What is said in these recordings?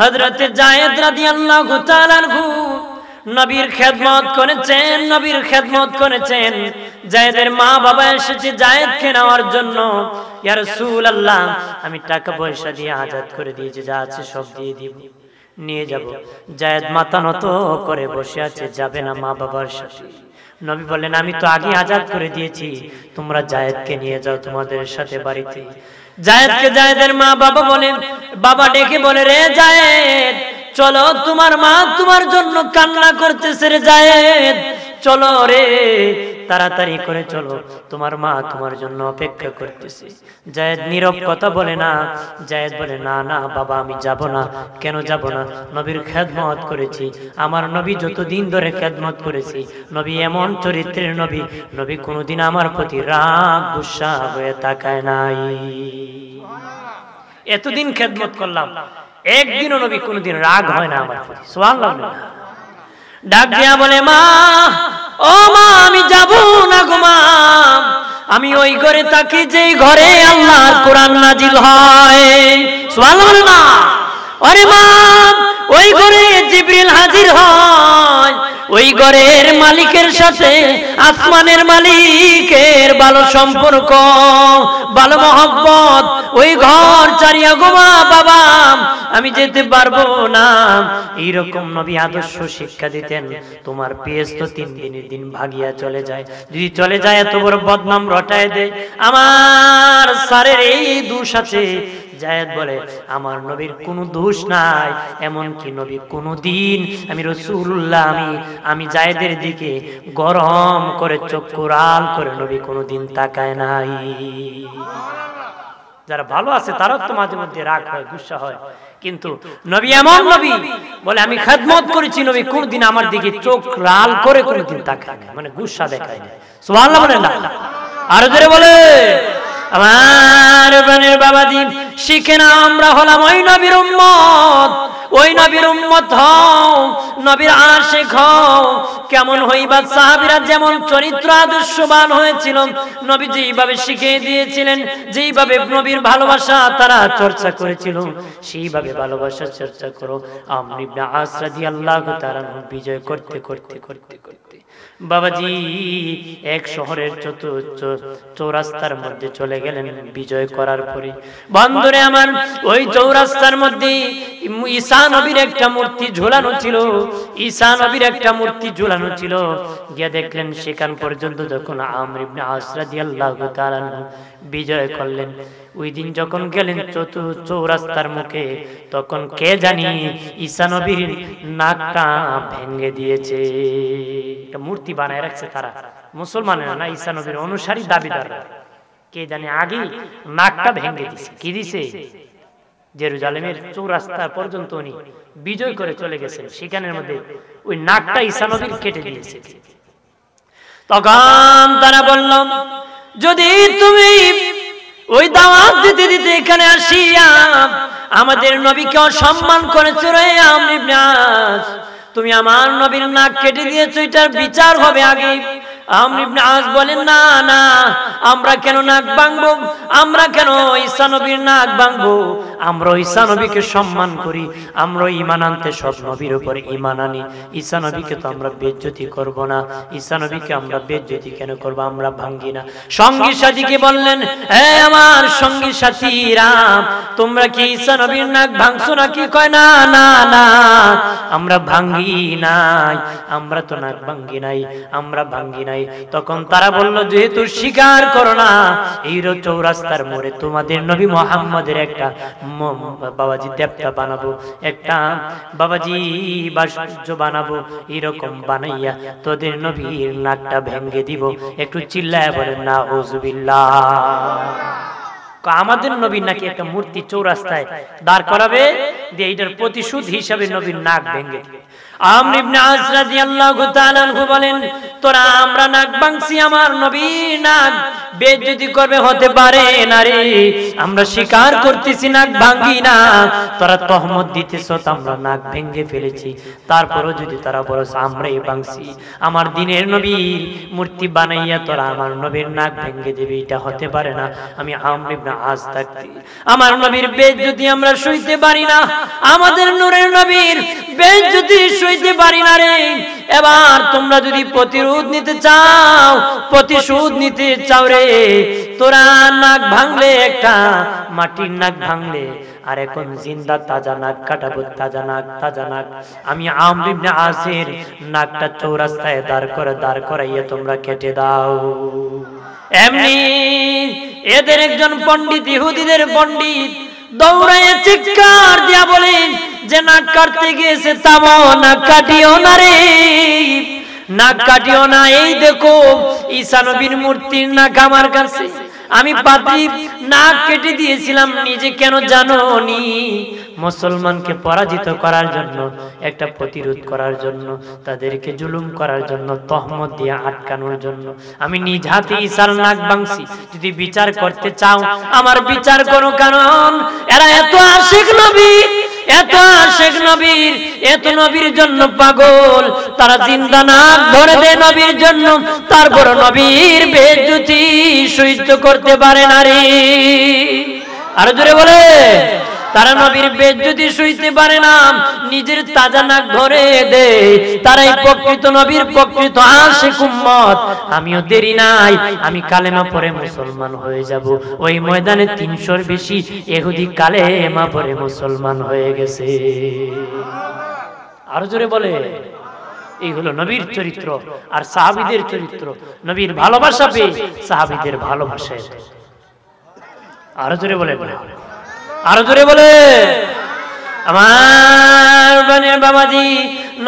হজরতে জায়েদ রাদিয়াল্লাহু তাআলা নবীর খেদমত করেছেন নবীর খেদমত করেছেন জায়দের মা বাবা এসেছে কে নেওয়ার জন্য ইয়া রাসূলুল্লাহ আমি টাকা পয়সা দিয়ে আজাদ করে দিয়েছি যা আছে সব দিয়ে দিব নিয়ে যাব জায়েদ মাতানত নত করে বসে আছে যাবে না মা বাবার সাথে নবী বলেন আমি তো আগে আজাদ করে দিয়েছি তোমরা কে নিয়ে যাও তোমাদের সাথে বাড়িতে জায়দকে জায়দের মা বাবা বলেন বাবা ডেকে বলে রে জায়েদ চলো তোমার মা তোমার জন্য কান্না করতেছে রে জায়েদ চলো রে তাড়াতাড়ি করে চলো তোমার মা তোমার জন্য অপেক্ষা করতেছে জায়দ নীরব কথা বলে না জায়দ বলে না না বাবা আমি যাব না কেন যাব না নবীর খেদমত করেছি আমার নবী যতদিন ধরে খেদমত করেছি নবী এমন চরিত্রের নবী নবী কোনোদিন আমার প্রতি রাগ গুসা হয়ে তাকায় নাই এতদিন খেদমত করলাম একদিনও নবী কোনোদিন রাগ হয় না আমার প্রতি সোয়াল ডাক দিয়া বলে মা ও মা আমি যাব না ঘুমা আমি ওই ঘরে থাকি যে ঘরে আল্লাহ কোরআন নাজিল হয় সোয়াল না ওই ঘরে হাজির হয় ওই ঘরের মালিকের সাথে আসমানের মালিকের ভালো সম্পর্ক ভালো মহব্বত ওই ঘর চারিয়া গোমা বাবা আমি যেতে পারবো না এইরকম নবী আদর্শ শিক্ষা দিতেন তোমার পিএস তো তিন দিনের দিন ভাগিয়া চলে যায় যদি চলে যায় এত বড় বদনাম রটায় দেয় আমার স্যারের এই দুষ আছে জায়দ বলে আমার নবীর কোনো দোষ নাই এমনকি নবী কোনো দিন আমি রসুল্লাহ আমি আমি জায়দের দিকে গরম করে চক্ষুরাল করে নবী কোনো দিন তাকায় নাই যারা ভালো আছে তারা তো মাঝে মধ্যে রাগ হয় গুসা হয় কিন্তু নবী এমন নবী বলে আমি খেদমত করেছি নবী কোন দিন আমার দিকে চোখ লাল করে কোনদিন তাকায় মানে গুসা দেখায় না সোহাল্লাহ বলে না আরো ধরে বলে আমার বানের বাবা দিন শিখে না আমরা হলাম ওই নবীর উম্মত ওই নবীর উম্মত হও নবীর আশেখ হও কেমন হইবা সাহাবীরা যেমন চরিত্র আদর্শবান হয়েছিল নবী যেইভাবে শিখিয়ে দিয়েছিলেন যেইভাবে নবীর ভালোবাসা তারা চর্চা করেছিল সেইভাবে ভালোবাসা চর্চা করো আমরা আমরিবনা আসরাদি আল্লাহ তারা বিজয় করতে করতে করতে করতে বাবাজি এক শহরের চৌরাস্তার মধ্যে চলে গেলেন বিজয় করার পরে বন্ধুরে আমার ওই চৌরাস্তার মধ্যে ঈশা নবীর একটা মূর্তি ঝোলানো ছিল ঈশা নবীর একটা মূর্তি ঝোলানো ছিল গিয়ে দেখলেন সেখান পর্যন্ত যখন আমর আশ্রাদ আল্লাহ বিজয় করলেন ওই দিন যখন গেলেন চৌরাস্তার মুখে তখন কে জানি ঈশানবীর নাকটা ভেঙে দিয়েছে এটা মূর্তি বানায় রাখছে তারা মুসলমানেরা না ঈশানবীর অনুসারী দাবিদাররা কে জানি আগে নাকটা ভেঙে দিছে কি দিছে জেরুজালেমের চৌরাস্তা পর্যন্ত উনি বিজয় করে চলে গেছেন সেখানের মধ্যে ওই নাকটা ঈশানবীর কেটে দিয়েছে তখন তারা বললাম যদি তুমি ওই দাওয়াত দিতে দিতে এখানে আসিয়া আমাদের নবীকে অসম্মান করেছো রে তুমি আমার নবীর নাক কেটে দিয়েছো এটার বিচার হবে আগে আজ বলেন না না আমরা কেন নাক ভাঙবো আমরা কেন ঈশানবীর নাক ভাঙবো আমরা ঈশানবীকে সম্মান করি আমরা ইমান আনতে সব নবীর উপরে ইমান আনি ঈশানবীকে তো আমরা বেজ্জতি করব না ঈশানবীকে আমরা বেজ্জতি কেন করব আমরা ভাঙ্গি না সঙ্গী সাথীকে বললেন হে আমার সঙ্গী সাথীরা তোমরা কি ঈশানবীর নাক ভাঙছো নাকি কয় না না না আমরা ভাঙ্গি নাই আমরা তো নাক ভাঙ্গি নাই আমরা ভাঙ্গি নাই নাই তখন তারা বলল যেহেতু স্বীকার করো না এই চৌরাস্তার মোড়ে তোমাদের নবী মোহাম্মদের একটা বাবাজি দেবতা বানাবো একটা বাবাজি বাসর্য বানাবো এরকম বানাইয়া তোদের নবীর নাকটা ভেঙ্গে দিব একটু চিল্লায় বলেন না ওজুবিল্লাহ আমাদের নবীর নাকি একটা মূর্তি চৌরাস্তায় দাঁড় করাবে দিয়ে এইটার প্রতিশোধ হিসাবে নবীর নাক ভেঙে আমর ইবনে আস রাদিয়াল্লাহু বলেন তোরা আমরা নাক ভাঙছি আমার নবী নাক বেজ্জতি করবে হতে পারে আমরা স্বীকার করতেছি নাক ভাঙি না তোরা তহমত দিতেছ তো আমরা নাক ভেঙে ফেলেছি তারপরও যদি তারা বলছ আমরাই ভাঙছি আমার দিনের নবী মূর্তি বানাইয়া তোরা আমার নবীর নাক ভেঙে দেবে এটা হতে পারে না আমি আমর ইবনে আস আমার নবীর বেজ্জতি আমরা সইতে পারি না আমাদের নূরের নবীর বেজ্জতি সই সইতে পারি না রে এবার তোমরা যদি প্রতিরোধ নিতে চাও প্রতিশোধ নিতে চাও রে তোরা নাক ভাঙলে একটা মাটির নাক ভাঙলে আর এখন জিন্দা তাজা নাক কাটাবো তাজা নাক তাজা নাক আমি নাকটা চৌরাস্তায় দাঁড় করে দাঁড় তোমরা কেটে দাও এমনি এদের একজন পণ্ডিত ইহুদিদের পণ্ডিত দৌড়ায় চিৎকার দিয়া বলে যে নাক কাটতে গিয়েছে তাব নাক কাটিও না রে নাক কাটিও না এই দেখো ঈশা নবীর মূর্তির নাক আমার কাছে আমি পাতি নাক কেটে দিয়েছিলাম নিজে কেন জানো নি মুসলমানকে পরাজিত করার জন্য একটা প্রতিরোধ করার জন্য তাদেরকে জুলুম করার জন্য তহমত দিয়ে আটকানোর জন্য আমি নিজ হাতে ইসার যদি বিচার করতে চাও আমার বিচার করো কারণ এরা এত আশিক নবী এত শেখ নবীর এত নবীর জন্য পাগল তারা জিন্দা নাক ধরে নবীর জন্য তারপর নবীর বেজ্যুতি সহ্য করতে পারে নারী আরো জোরে বলে তারা নবীর বেদ যদি শুইতে পারে না নিজের তাজা নাক ধরে দেয় তারাই প্রকৃত নবীর প্রকৃত আশিক উম্মত আমিও দেরি নাই আমি কালেমা পরে মুসলমান হয়ে যাব ওই ময়দানে 300 এর বেশি ইহুদি কালেমা পরে মুসলমান হয়ে গেছে আর জোরে বলে এই হলো নবীর চরিত্র আর সাহাবীদের চরিত্র নবীর ভালোবাসা পেয়ে সাহাবীদের ভালোবাসা আরো জোরে বলে বলে আরো জোরে বলে আমার বাবাজি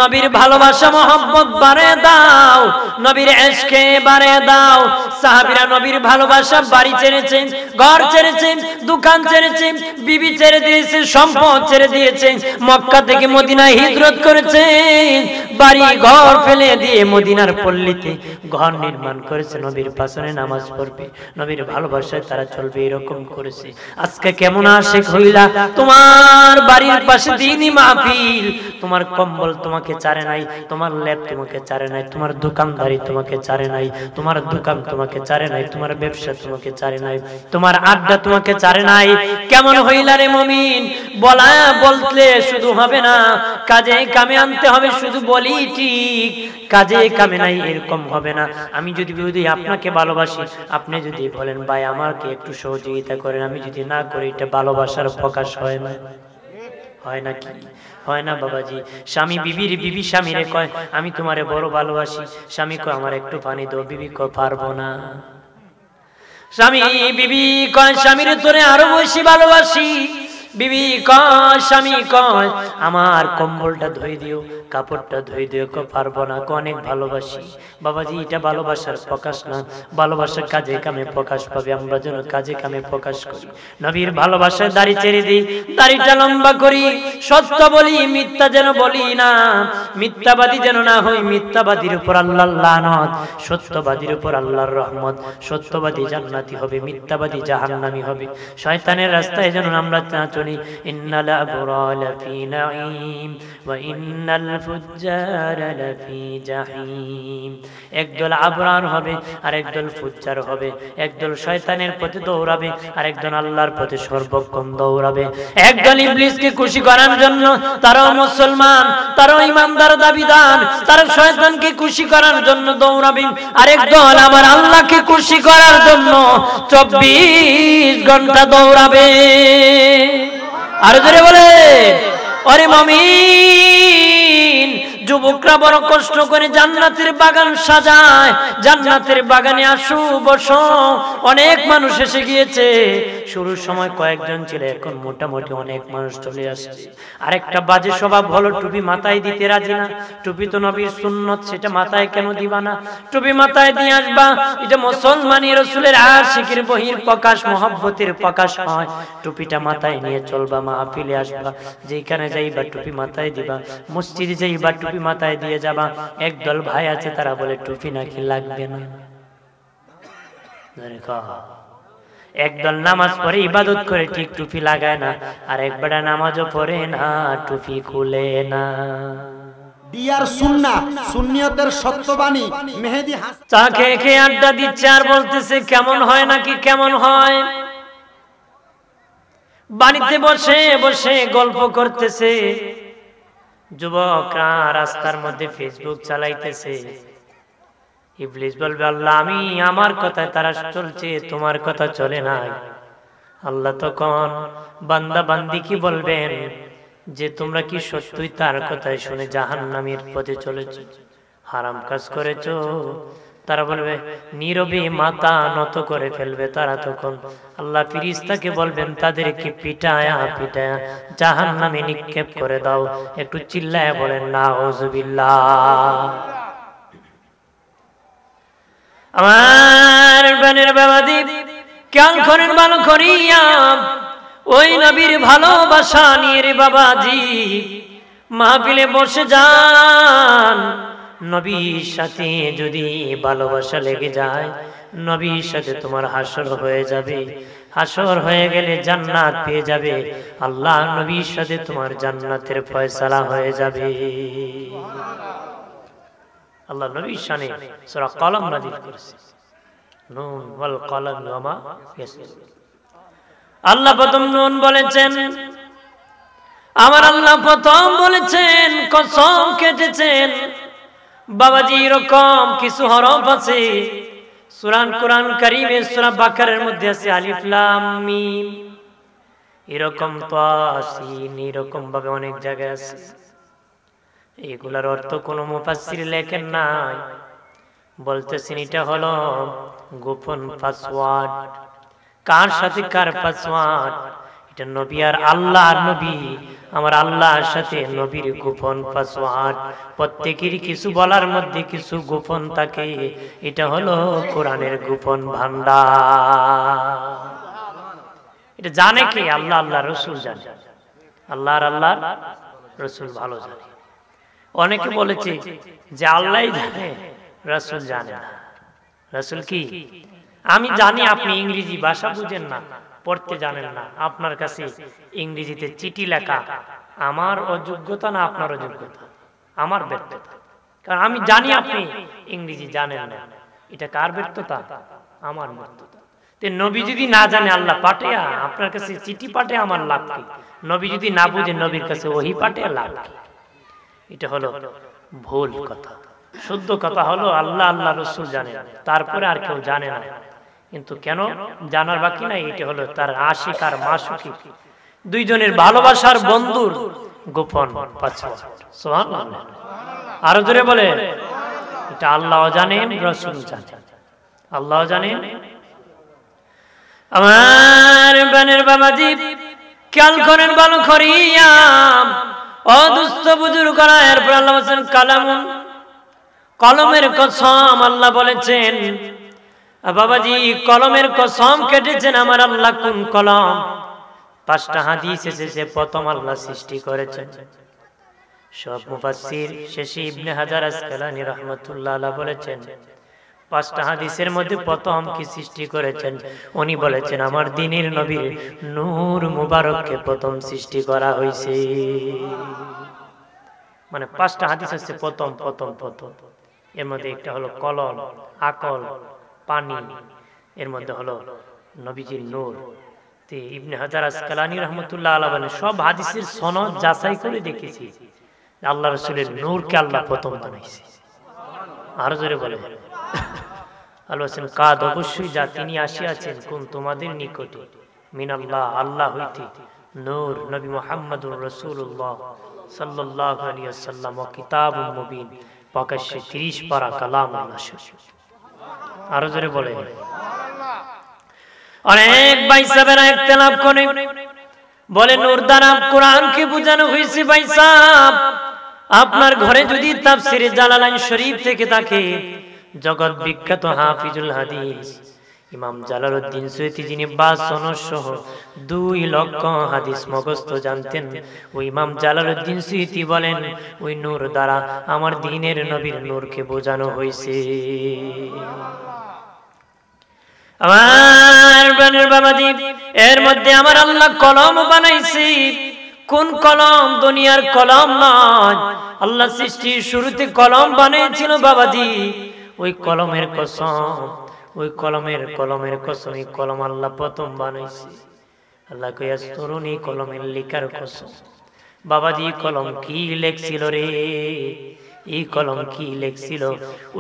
নবীর ভালোবাসা মোহাম্মদ বারে দাও নবীর এসকে বারে দাও সাহাবিরা নবীর ভালোবাসা বাড়ি ছেড়েছেন ঘর ছেড়েছেন দোকান ছেড়েছেন বিবি ছেড়ে দিয়েছে সম্পদ ছেড়ে দিয়েছে মক্কা থেকে মদিনায় হিজরত করেছেন বাড়ি ঘর ফেলে দিয়ে মদিনার পল্লীতে ঘর নির্মাণ করেছে নবীর পাশনে নামাজ পড়বে নবীর ভালোবাসায় তারা চলবে এরকম করেছে আজকে কেমন আশেখ হইলা তোমার বাড়ির পাশে দিনই মাহফিল তোমার কম্বল তোমার তোমাকে চারে নাই তোমার ল্যাব তোমাকে চারে নাই তোমার দোকানদারি তোমাকে চারে নাই তোমার দোকান তোমাকে চারে নাই তোমার ব্যবসা তোমাকে চারে নাই তোমার আড্ডা তোমাকে চারে নাই কেমন হইলা রে মমিন বলা বলতে শুধু হবে না কাজে কামে আনতে হবে শুধু বলি ঠিক কাজে কামে নাই এরকম হবে না আমি যদি যদি আপনাকে ভালোবাসি আপনি যদি বলেন ভাই আমাকে একটু সহযোগিতা করেন আমি যদি না করি এটা ভালোবাসার প্রকাশ হয় না হয় নাকি হয় না বাবাজি স্বামী বিবির বিবি স্বামী রে কয় আমি তোমারে বড় ভালোবাসি স্বামী কয় আমার একটু পানি দো বিবি কয় পারবো না স্বামী বিবি কয় স্বামীর তোরে আরো বেশি ভালোবাসি বিবি কয় স্বামী আমার কম্বলটা ধুয়ে দিও কাপড়টা ধুয়ে দিও কো পারবো না অনেক ভালোবাসি বাবাজি এটা ভালোবাসার প্রকাশ না ভালোবাসার কাজে কামে প্রকাশ পাবে আমরা যেন কাজে কামে প্রকাশ করি নবীর ভালোবাসায় দাড়ি ছেড়ে দিই দাড়িটা লম্বা করি সত্য বলি মিথ্যা যেন বলি না মিথ্যাবাদী যেন না হই মিথ্যাবাদীর উপর আল্লাহ সত্যবাদীর উপর আল্লাহর রহমত সত্যবাদী জান্নাতি হবে মিথ্যাবাদী জাহান্নামি হবে শয়তানের রাস্তায় যেন আমরা না শুনি ইন্নাল আবরাল ফি নাঈম ওয়া ইন্নাল ফুজ্জার লাফি জাহিম একদল আবরার হবে আর একদল ফুজ্জার হবে একদল শয়তানের পথে দৌড়াবে আর একদল আল্লাহর পথে সর্বক্ষণ দৌড়াবে একদল ইবলিসকে খুশি করার জন্য তারাও মুসলমান তারাও ইমানদার দাবিদার তারা শয়তানকে খুশি করার জন্য দৌড়াবে আরেক দল আবার আল্লাহকে খুশি করার জন্য চব্বিশ ঘন্টা দৌড়াবে আর জোরে বলে অরে মমিন যুবকরা বড় কষ্ট করে জান্নাতের বাগান সাজায় জান্নাতের বাগানে আসু বস অনেক মানুষ এসে গিয়েছে শুরুর সময় কয়েকজন ছিল এখন মোটামুটি অনেক মানুষ চলে আসছে আরেকটা বাজে স্বভাব হলো টুপি মাথায় দিতে রাজি না টুপি তো নবীর সুন্নত সেটা মাথায় কেন দিবা না টুপি মাথায় দিয়ে আসবা এটা মুসলমানি রসুলের আশিকের বহির প্রকাশ মহব্বতের প্রকাশ হয় টুপিটা মাথায় নিয়ে চলবা মাহফিলে আসবা যেখানে যাইবা টুপি মাথায় দিবা মসজিদে যাইবা টুপি মাথায় দিয়ে যাবা একদল ভাই আছে তারা বলে টুপি নাকি লাগবে না একদল নামাজ পরে ইবাদত করে ঠিক টুপি লাগায় না আর একবারে নামাজও পরে না টুপি খুলে না কেমন হয় নাকি কেমন হয় বসে বসে গল্প করতেছে যুবকরা রাস্তার মধ্যে ফেসবুক চালাইতেছে ইবলিস বলবে আল্লাহ আমি আমার কথায় তারা চলছে তোমার কথা চলে নাই আল্লাহ তখন বান্দা বান্দি কি বলবেন যে তোমরা কি সত্যই তার কথায় শুনে জাহান নামের পথে চলেছ হারাম কাজ করেছ তারা বলবে নীরবে মাতা নত করে ফেলবে তারা তখন আল্লাহ ফিরিস্তাকে তাকে বলবেন তাদেরকে পিটায়া পিটায়া জাহান নামে নিক্ষেপ করে দাও একটু চিল্লায় বলেন না আমার প্রাণের বাবা দিদি কেন করেন ভালো করিয়া ওই নবীর ভালোবাসা নিয়ে রে বাবাজি মাহফিলে বসে যান নবীর সাথে যদি ভালোবাসা লেগে যায় নবীর সাথে তোমার হাসর হয়ে যাবে হাসর হয়ে গেলে জান্নাত পেয়ে যাবে আল্লাহ নবীর সাথে তোমার জান্নাতের ফয়সালা হয়ে যাবে আল্লাহ নবীর শানে সূরা কলম নাযিল করেছে নুন ওয়াল কলম ওয়ামা ইয়াসতুর আল্লাহ প্রথম নুন বলেছেন আমার আল্লাহ প্রথম বলেছেন কসম কেটেছেন বাবাজি এরকম কিছু হরফ আছে সুরান কোরআন কারিমে সুরা বাকারের মধ্যে আছে আলিফ লাম মিম এরকম তো এরকম ভাবে অনেক জায়গায় আছে এগুলার অর্থ কোন মুফাসির লেখেন নাই বলতেছেন এটা হলো গোপন পাসওয়ার্ড কার সাথে কার পাসওয়ার্ড এটা নবী আর আল্লাহ আর নবী আমার আল্লাহর সাথে নবীর গোপন পাসওয়ার্ড প্রত্যেকের কিছু বলার মধ্যে কিছু গোপন থাকে এটা হলো কোরআনের গোপন ভান্ডার এটা জানে কি আল্লাহ আল্লাহ রসুল জানে আল্লাহর আল্লাহ রসুল ভালো জানে অনেকে বলেছে যে আল্লাহ জানে রাসুল জানে না রাসুল কি আমি জানি আপনি ইংরেজি ভাষা বুঝেন না পড়তে জানেন না আপনার কাছে ইংরেজিতে চিঠি লেখা আমার অযোগ্যতা না আপনার অযোগ্যতা আমার ব্যর্থতা কারণ আমি জানি আপনি ইংরেজি জানেন না এটা কার ব্যর্থতা আমার ব্যর্থতা নবী যদি না জানে আল্লাহ পাঠে আপনার কাছে চিঠি পাঠে আমার লাভ কি নবী যদি না বুঝে নবীর কাছে ওহি পাঠে লাভ কি এটা হলো ভুল কথা শুদ্ধ কথা হলো আল্লাহ আল্লাহ রসুল জানে তারপরে আর কেউ জানে না কিন্তু কেন জানার বাকি নাই এটা হলো তার আশিক আর মাসুকি দুইজনের ভালোবাসার বন্ধুর গোপন আরো জোরে বলে এটা আল্লাহ জানেন রসুল জানেন আল্লাহ জানেন আমার বাবা বাবাজি খেয়াল করেন ভালো করিয়া অদুস্থ বুজুর্গরা এরপর আল্লাহ বলছেন কালাম কলমের কসম আল্লাহ বলেছেন বাবাজি কলমের কসম কেটেছেন আমার আল্লাহ কোন কলম পাঁচটা হাদিস সে প্রথম আল্লাহ সৃষ্টি করেছেন সব মুফাসসির শেষে ইবনে হাজার আসকালানি রাহমাতুল্লাহ আলাইহি বলেছেন পাঁচটা হাদিসের মধ্যে প্রথম কি সৃষ্টি করেছেন উনি বলেছেন আমার দিনের নবীর নূর মুবারককে প্রথম সৃষ্টি করা হয়েছে মানে পাঁচটা হাদিস হচ্ছে প্রথম প্রথম প্রথম এর মধ্যে একটা হলো কলল আকল পানি এর মধ্যে হলো নবীজির নূর ইবনে হাজার আসকালানি রহমতুল্লাহ আলবানে সব হাদিসের সনদ যাচাই করে দেখেছি আল্লাহ রসুলের নূরকে আল্লাহ প্রথম বানাইছে আরো জোরে বলে আল্লাহ কাদ অবশ্যই যা তিনি আসিয়াছেন কোন তোমাদের নিকটে মিনাল্লাহ আল্লাহ হইতে নূর নবী রসুল্লাহ সাল্লাহ কিতাব মুবিন প্রকাশ্যে তিরিশ পারা কালাম আরো জোরে বলে অনেক করে বলে নূর দ্বারা কোরআনকে বোঝানো হয়েছে আপনার ঘরে যদি তাফসিরে জালালাইন শরীফ থেকে থাকে জগৎ বিখ্যাত হাফিজুল হাদিস ইমাম যিনি সহ দুই লক্ষ হাদিস জানতেন ওই ইমাম বলেন ওই নূর দ্বারা আমার নবীর নূরকে বোঝানো হয়েছে আমার বাবা দ্বীপ এর মধ্যে আমার আল্লাহ কলম বানাইছি কোন কলম দুনিয়ার কলম নয় আল্লাহ সৃষ্টির শুরুতে কলম বানিয়েছিল বাবাজি ওই কলমের কসম ওই কলমের কলমের কসম এই কলম আল্লাহ প্রথম বানাইছে আল্লাহ কইয়া তরুণী কলমের লিখার কসম বাবাজি কলম কি লেখছিল রে এই কলম কি লেখছিল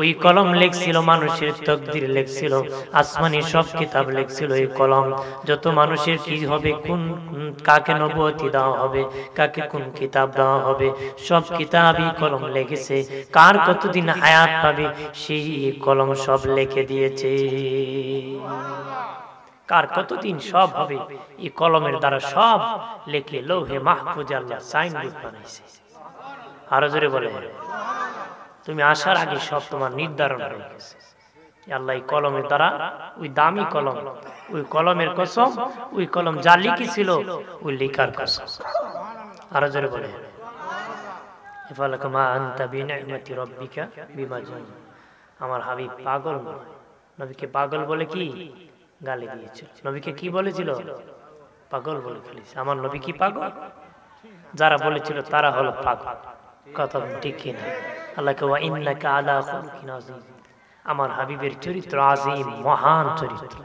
ওই কলম লেখছিল মানুষের তকদির লেখছিল আসমানি সব কিতাব লেখছিল এই কলম যত মানুষের কি হবে কোন কাকে নবতি দেওয়া হবে কাকে কোন কিতাব দেওয়া হবে সব কিতাবই কলম লেখেছে কার কতদিন হায়াত পাবে সেই কলম সব লেখে দিয়েছে কার কতদিন সব হবে এই কলমের দ্বারা সব লেখে লৌহে মাহফুজ আল্লাহ সাইন বানাইছে আরো জোরে বলে তুমি আসার আগে সব তোমার নির্ধারণ আল্লাহ কলমের দ্বারা ওই দামি কলম ওই কলমের কসম ওই কলম যা লিখেছিল ওই লিখার কসম আরো জোরে বলে আমার হাবিব পাগল নবীকে পাগল বলে কি গালি দিয়েছিল নবীকে কি বলেছিল পাগল বলে ফেলেছে আমার নবী কি পাগল যারা বলেছিল তারা হলো পাগল কথা ঠিক কিনা আল্লাহকে ওয়া ইন্নাকা আলা খুলকিন আযীম আমার হাবিবের চরিত্র আজিম মহান চরিত্র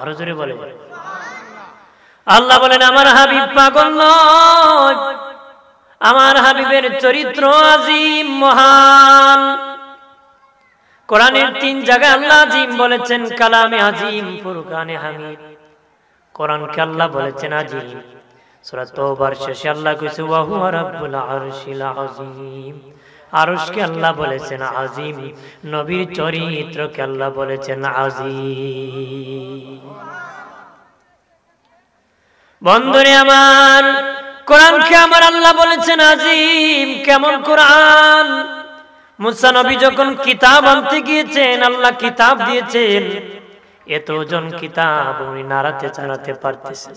আরো জোরে বলে আল্লাহ বলেন আমার হাবিব পাগল নয় আমার হাবিবের চরিত্র আজিম মহান কোরআনের তিন জায়গায় আল্লাহ আজিম বলেছেন কালামে আজিম ফুরকানে হামিদ কোরআনকে আল্লাহ বলেছেন আজিম তওবার শেষে আল্লাহ কইছে ওয়া হুয়া রাব্বুল আরশিল আযীম আরশকে আল্লাহ বলেছেন আজিম নবীর চরিত্রকে আল্লাহ বলেছেন বন্ধুরে আমার কোরআনকে আমার আল্লাহ বলেছেন কেমন কোরআন মুসা নবী যখন কিতাব আনতে গিয়েছেন আল্লাহ কিতাব দিয়েছেন এতজন কিতাব উনি নাড়াতে চাড়াতে পারতেছেন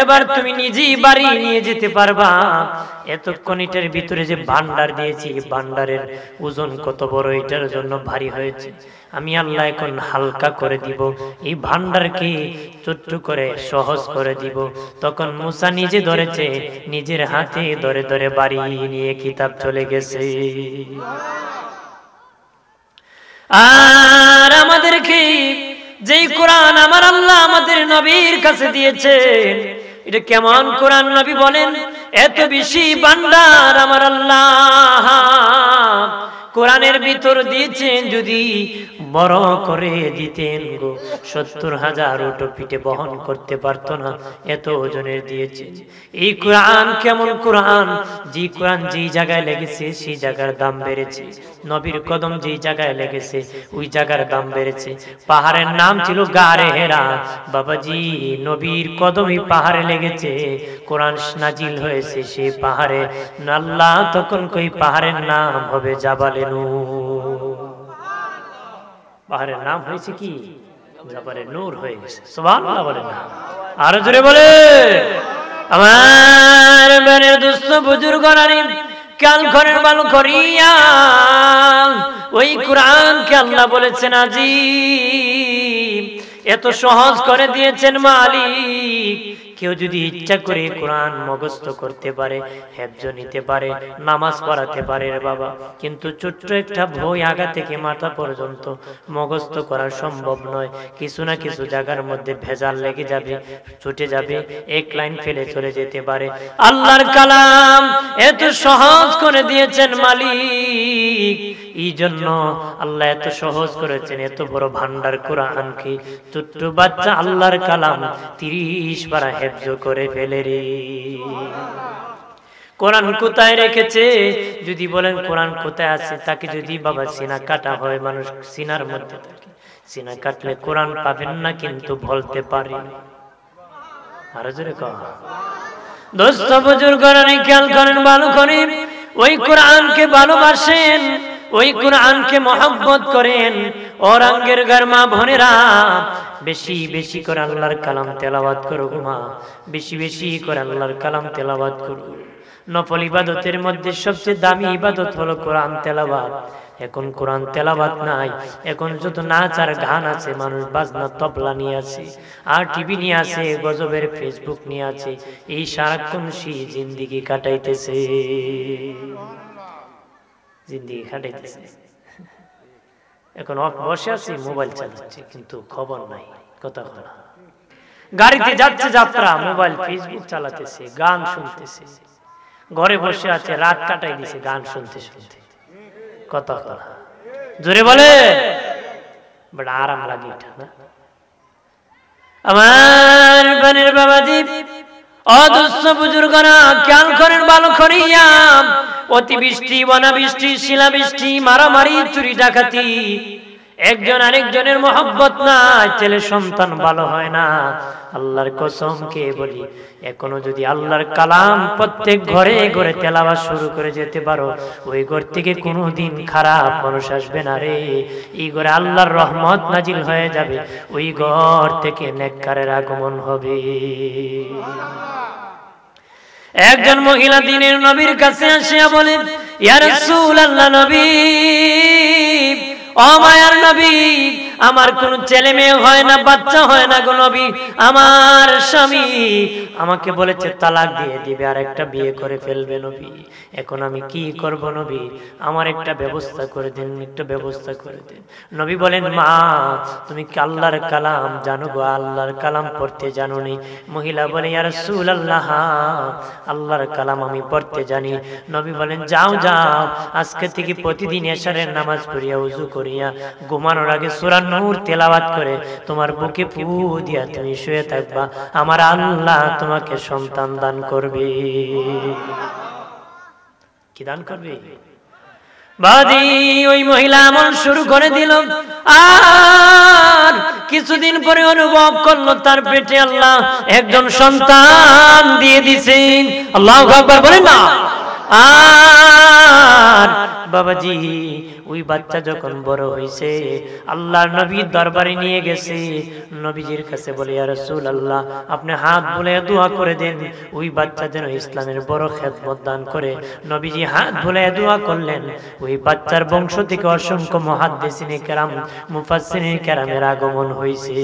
এবার তুমি নিজেই বাড়ি নিয়ে যেতে পারবা এতক্ষণ এটার ভিতরে যে ভান্ডার দিয়েছি ভান্ডারের ওজন কত বড় এটার জন্য ভারী হয়েছে আমি আল্লাহ এখন হালকা করে দিব এই ভান্ডারকে চট্টু করে সহজ করে দিব তখন মুসা নিজে ধরেছে নিজের হাতে ধরে ধরে বাড়ি নিয়ে কিতাব চলে গেছে আর আমাদেরকে যেই কোরআন আমার আল্লাহ আমাদের নবীর কাছে দিয়েছেন এটা কেমন কোরআন নবী বলেন এত বেশি বান্দার আমার আল্লাহ কোরআনের ভিতর দিয়েছেন যদি বড় করে দিতেন গো সত্তর হাজার ওটো পিঠে বহন করতে পারত না এত ওজনের দিয়েছে এই কোরআন কেমন কোরআন যে কোরআন যেই জায়গায় লেগেছে সেই জায়গার দাম বেড়েছে নবীর কদম যেই জায়গায় লেগেছে ওই জায়গার দাম বেড়েছে পাহাড়ের নাম ছিল গারে হেরা বাবাজি নবীর কদমই পাহাড়ে লেগেছে কোরআন নাজিল হয়েছে সে পাহাড়ে নাল্লা তখন কই পাহাড়ের নাম হবে যাবালে পাহাড়ের নাম হয়েছে কি জাপারে নূর হয়ে গেছে সোমান বলে না আরো জোরে বলে আমার মেনের দুস্থ বুজুর্গ নারী কাল ঘরের বালু করিয়া ওই কোরআনকে আল্লাহ বলেছেন আজি এত সহজ করে দিয়েছেন মালিক কেউ যদি ইচ্ছা করে কোরআন মগস্থ করতে পারে হেফজ নিতে পারে নামাজ পড়াতে পারে বাবা কিন্তু ছোট্ট একটা বই আগা থেকে মাথা পর্যন্ত মগস্থ করা সম্ভব নয় কিছু না কিছু জায়গার মধ্যে ভেজাল লেগে যাবে ছুটে যাবে এক লাইন ফেলে চলে যেতে পারে আল্লাহর কালাম এত সহজ করে দিয়েছেন মালিক এই জন্য আল্লাহ এত সহজ করেছেন এত বড় ভান্ডার কোরআন কি ছোট্ট বাচ্চা আল্লাহর কালাম তিরিশ পারা ন্যায্য করে ফেলে রে কোরআন কোথায় রেখেছে যদি বলেন কোরআন কোথায় আছে তাকে যদি বাবা সিনা কাটা হয় মানুষ সিনার মধ্যে থাকে সিনা কাটলে কোরআন পাবেন না কিন্তু বলতে পারে আরো জোরে কম দোস্ত বুজুর্গ খেয়াল করেন ভালো করেন ওই কোরআনকে ভালোবাসেন ওই কোরআনকে মহাব্বত করেন অরাঙ্গের গরমা ভনেরা বেশি বেশি করে আল্লাহর কালাম তেলাবাদ করো গুমা বেশি বেশি করে আল্লাহর কালাম তেলাবাদ করো নফল ইবাদতের মধ্যে সবচেয়ে দামি ইবাদত হলো কোরআন তেলাবাদ এখন কোরআন তেলাবাদ নাই এখন যত নাচ আর গান আছে মানুষ বাজনা তবলা নিয়ে আছে আর টিভি নিয়ে আছে গজবের ফেসবুক নিয়ে আছে এই সারাক্ষণ সেই জিন্দিগি কাটাইতেছে জিন্দিগি খাটাইতেছে এখন বসে আছি মোবাইল চালাচ্ছি কিন্তু খবর নাই কথা কথা গাড়িতে যাচ্ছে যাত্রা মোবাইল ফেসবুক চালাতেছে গান শুনতেছে ঘরে বসে আছে রাত কাটাই দিছে গান শুনতে শুনতে কথা জোরে বলে আরাম লাগে এটা না আমার বাবা দিদি অদস্য বুজুর্গরা বনাবৃষ্টি শিলাবৃষ্টি মারামারি চুরি ডাকাতি একজন আরেকজনের মহব্বত না ছেলে সন্তান ভালো হয় না আল্লাহর কসম কে বলি এখনো যদি আল্লাহর কালাম প্রত্যেক ঘরে ঘরে তেলাওয়া শুরু করে যেতে পারো ওই ঘর থেকে কোনো দিন খারাপ মানুষ আসবে না রে এই ঘরে আল্লাহর রহমত নাজিল হয়ে যাবে ওই ঘর থেকে নেককারের আগমন হবে একজন মহিলা দিনের নবীর কাছে আসিয়া বলেন ইয়ার সুল আল্লাহ নবী ও মায়ার নবী আমার কোন ছেলে মেয়ে হয় না বাচ্চা হয় না গো নবী আমার স্বামী আমাকে বলেছে তালাক দিয়ে দিবে আর একটা বিয়ে করে ফেলবে নবী এখন আমি কি করব নবী আমার একটা ব্যবস্থা করে দিন একটা ব্যবস্থা করে দিন নবী বলেন মা তুমি কি আল্লাহর কালাম জানো গো আল্লাহর কালাম পড়তে জানো নি মহিলা বলে আর সুল আল্লাহ আল্লাহর কালাম আমি পড়তে জানি নবী বলেন যাও যাও আজকে থেকে প্রতিদিন এসারের নামাজ পড়িয়া উজু করিয়া ঘুমানোর আগে সুরান নূর তেলাওয়াত করে তোমার বুকে পু দিয়া তুমি শুয়ে থাকবা আমার আল্লাহ তোমাকে সন্তান দান করবে কি দান করবে ওই মহিলা আমল শুরু করে দিল আর কিছুদিন পরে অনুভব করলো তার পেটে আল্লাহ একজন সন্তান দিয়ে দিছেন আল্লাহ বলেন না আর বাবাজি ওই বাচ্চা যখন বড় হয়েছে আল্লাহ নবীর দরবারে নিয়ে গেছে নবীজির কাছে বলে রসুল আল্লাহ আপনি হাত বলে দোয়া করে দেন ওই বাচ্চা যেন ইসলামের বড় খেদমত দান করে নবীজি হাত বলে দোয়া করলেন ওই বাচ্চার বংশ থেকে অসংখ্য মহাদ্দেশিনী কেরাম মুফাসিনী কেরামের আগমন হয়েছে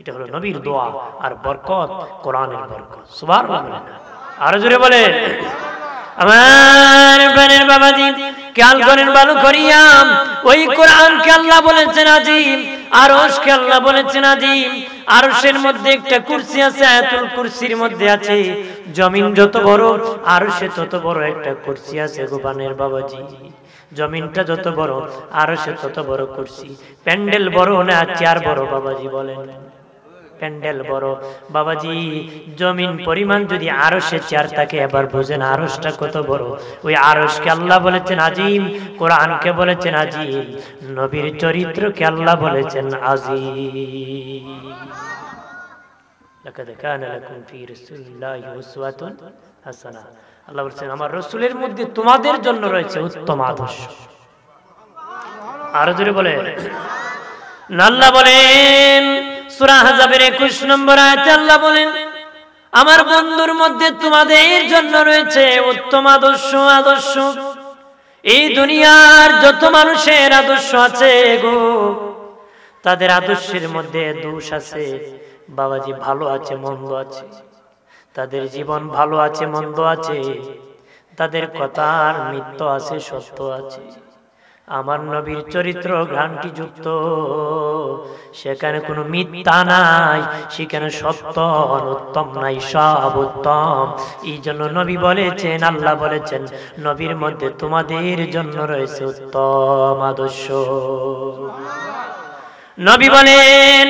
এটা হলো নবীর দোয়া আর বরকত কোরআনের বরকত সুবার বলেন আরো জোরে বলে আমার প্রাণের বাবাজি খেয়াল করেন বালু করিয়াম ওই কোরআনকে আল্লাহ বলেছেন আজিম আরশকে আল্লাহ বলেছেন আজিম আরশের মধ্যে একটা কুরসি আছে আয়াতুল কুরসির মধ্যে আছে জমিন যত বড় আরশে তত বড় একটা কুরসি আছে গোপানের বাবাজি জমিনটা যত বড় আরশে তত বড় কুরসি প্যান্ডেল বড় না চেয়ার বড় বাবাজি বলেন প্যান্ডেল বড় বাবাজি জমিন পরিমাণ যদি আরসে চেয়ার থাকে এবার বোঝেন আরসটা কত বড় ওই আরসকে আল্লাহ বলেছেন আজিম কোরআনকে বলেছেন আজিম নবীর চরিত্রকে আল্লাহ বলেছেন আজিম لقد كان لكم في رسول الله اسوه আল্লাহ বলছেন আল্লাহ বলেন সূরা একুশ নম্বর আয়াতে বলেন আমার বন্ধুর মধ্যে তোমাদের জন্য রয়েছে উত্তম আদর্শ আদর্শ এই দুনিয়ার যত মানুষের আদর্শ আছে গো তাদের আদর্শের মধ্যে দোষ আছে বাবাজি ভালো আছে মন্দ আছে তাদের জীবন ভালো আছে মন্দ আছে তাদের কথার মিথ্য আছে সত্য আছে আমার নবীর চরিত্র ঘ্রান্তি যুক্ত সেখানে কোনো মিথ্যা নাই সেখানে সত্য উত্তম নাই সব উত্তম এই জন্য নবী বলেছেন আল্লাহ বলেছেন নবীর মধ্যে তোমাদের জন্য রয়েছে উত্তম আদর্শ নবী বলেন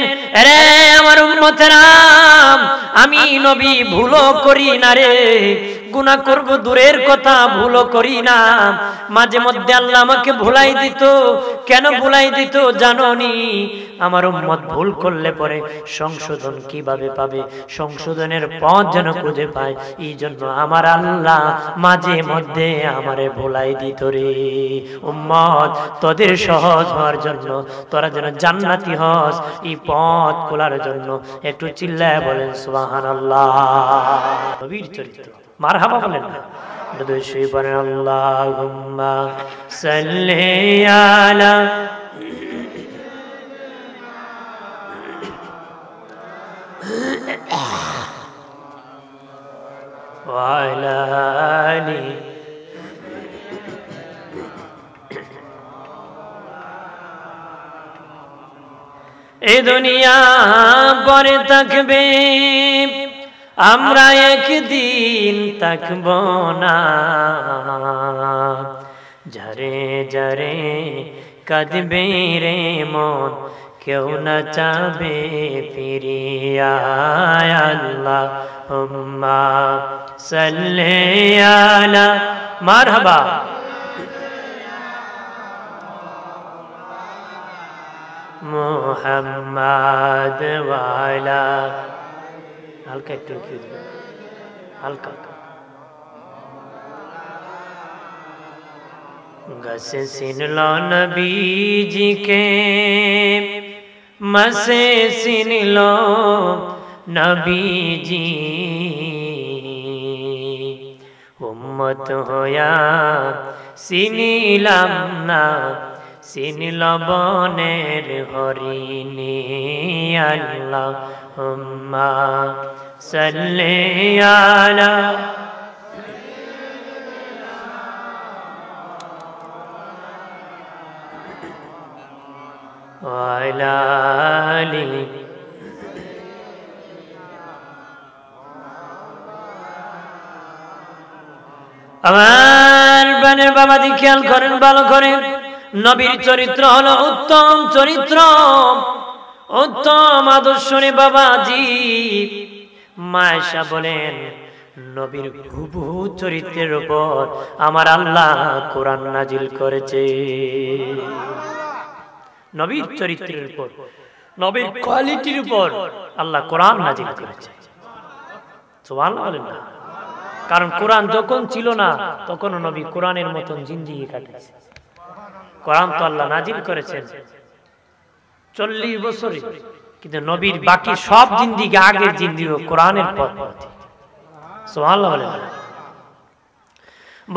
রে আমার উন্মতেরাম আমি নবী ভুলও করি না রে গুনা করব দূরের কথা ভুলো করি না মাঝে মধ্যে আল্লাহ আমাকে ভুলাই দিত কেন ভুলাই দিত জাননি আমার উম্মত ভুল করলে পরে সংশোধন কিভাবে পাবে সংশোধনের পথ যেন খুঁজে পায় এই জন্য আমার আল্লাহ মাঝে মধ্যে আমারে ভুলাই দিত রে উম্মত তোদের সহজ হওয়ার জন্য তোরা যেন জান্নাতি হস এই পথ খোলার জন্য একটু চিল্লায় বলেন সুবহানাল্লাহ নবীর চরিত্র مرحبا بلن دوشي بر اللهم سلي على وعلى آلي اي دنيا بر تكبير আমরা একদিন থাকব না ঝরে ঝরে কাঁদবে রে মন কেউ না চাবে ফিরিয়া আল্লাহ হুম্মা সাল্লে আলা মারহাবা মোহাম্মদ ওয়ালা হালকা একটু রেখে দেবে হালকা गस সিনল নবীজিকে মসে সিনল নবীজি উম্মত হোয়া সিনিলাম না সিনিল বনের হরিণী আল্লাহ صل على وعلى আমার বানের বাবা দি খেয়াল করেন ভালো করেন নবীর চরিত্র হলো উত্তম চরিত্র উত্তম বাবা বাবাজি মায়েশা বলেন নবীর হুবহু চরিত্রের উপর আমার আল্লাহ কোরআন নাজিল করেছে নবীর চরিত্রের উপর নবীর কোয়ালিটির উপর আল্লাহ কোরআন নাজিল করেছে কারণ কোরআন যখন ছিল না তখন নবী কোরআনের মতন জিন্দিগি কাটেছে কোরআন তো আল্লাহ নাজিল করেছেন চল্লিশ বছরে কিন্তু নবীর বাকি সব জিন্দিকে আগের জিন্দি ও কোরআনের পথ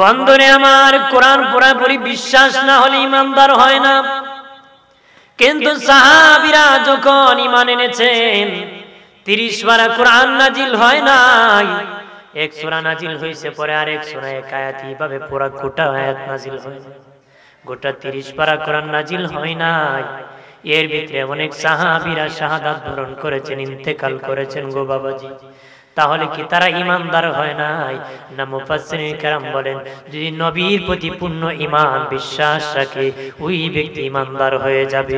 বন্ধনে আমার কোরআন পুরাপুরি বিশ্বাস না হলে ইমানদার হয় না কিন্তু সাহাবিরা যখন ইমান এনেছেন তিরিশ বারা কোরআন নাজিল হয় নাই এক সোরা নাজিল হয়েছে পরে আর এক সোরা এক আয়াত এইভাবে পুরা গোটা আয়াত নাজিল হয় গোটা তিরিশ পারা কোরআন নাজিল হয় নাই এর ভিতরে অনেক সাহাবিরা শাহাদাত বরণ করেছেন ইন্তেকাল করেছেন গো বাবাজি তাহলে কি তারা ইমানদার হয় নাই না মুফাসসিরিন কেরাম বলেন যদি নবীর প্রতি পূর্ণ ইমান বিশ্বাস রাখে ওই ব্যক্তি ইমানদার হয়ে যাবে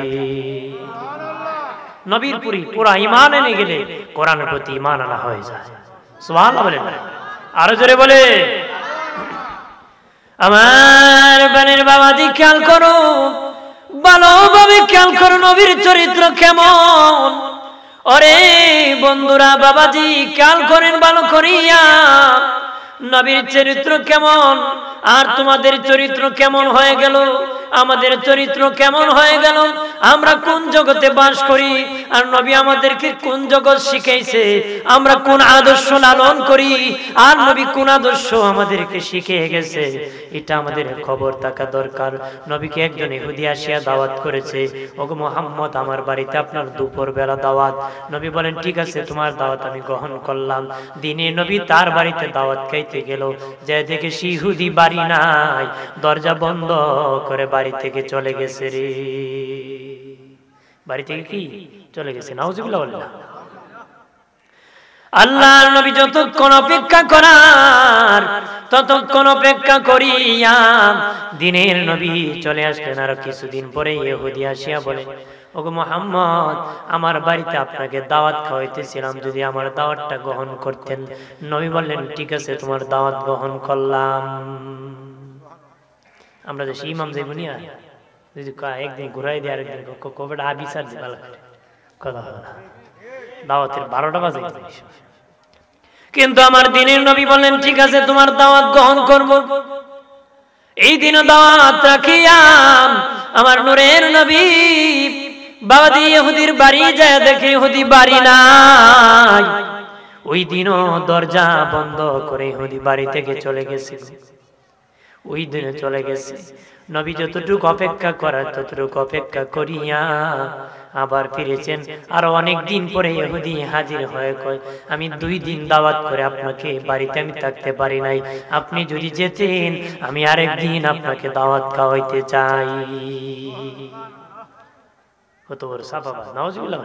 নবীর পুরি পুরা ইমান এনে গেলে কোরআন প্রতি ইমান আনা হয়ে যায় সুবহানাল্লাহ বলেন আরো জোরে বলে আমার বানের বাবা খেয়াল করো ভালোভাবে খেয়াল করো নবীর চরিত্র কেমন অরে বন্ধুরা বাবাজি খেয়াল করেন ভালো করিয়া নবীর চরিত্র কেমন আর তোমাদের চরিত্র কেমন হয়ে গেল আমাদের চরিত্র কেমন হয়ে গেল আমরা কোন জগতে বাস করি আর নবী আমাদেরকে কোন জগৎ শিখাইছে আমরা কোন আদর্শ লালন করি আর নবী কোন আদর্শ আমাদেরকে শিখে গেছে এটা আমাদের খবর থাকা দরকার নবীকে একজন ইহুদি আসিয়া দাওয়াত করেছে ওগো মোহাম্মদ আমার বাড়িতে আপনার দুপুর বেলা দাওয়াত নবী বলেন ঠিক আছে তোমার দাওয়াত আমি গ্রহণ করলাম দিনে নবী তার বাড়িতে দাওয়াত খাইতে গেল যে দেখে সিহুদি বাড়ি নাই দরজা বন্ধ করে বাড়ি থেকে চলে গেছে রে বাড়ি থেকে কি চলে গেছে নাউজিবুল্লাহ আল্লাহ নবী যতক্ষণ অপেক্ষা করার ততক্ষণ অপেক্ষা করিয়া দিনের নবী চলে আসলেন আর কিছুদিন পরে ইহুদি আসিয়া বলে ওগো মোহাম্মদ আমার বাড়িতে আপনাকে দাওয়াত খাওয়াইতেছিলাম যদি আমার দাওয়াতটা গ্রহণ করতেন নবী বললেন ঠিক আছে তোমার দাওয়াত গ্রহণ করলাম আমরা যে ইমাম যাইব নিয়া একদিন ঘুরাই দিয়ে আরেকদিন কবে আ বিচার কথা হবে দাওয়াতের বারোটা বাজে কিন্তু আমার দিনের নবী বললেন ঠিক আছে তোমার দাওয়াত গ্রহণ করব এই দিন দাওয়াত রাখিয়াম আমার নূরের নবী বাবা দিয়ে ইহুদির বাড়ি যায় দেখে হুদি বাড়ি নাই ওই দিনও দরজা বন্ধ করে হুদি বাড়ি থেকে চলে গেছে ওই দিনে চলে গেছে নবী যতটুকু অপেক্ষা করার ততটুকু অপেক্ষা করিয়া আবার ফিরেছেন আর অনেক দিন পরে ইহুদি হাজির হয়ে কয় আমি দুই দিন দাওয়াত করে আপনাকে বাড়িতে আমি থাকতে পারি নাই আপনি যদি যেতেন আমি আরেক দিন আপনাকে দাওয়াত খাওয়াইতে চাই কত বড় সাফাবা নাওজগুলা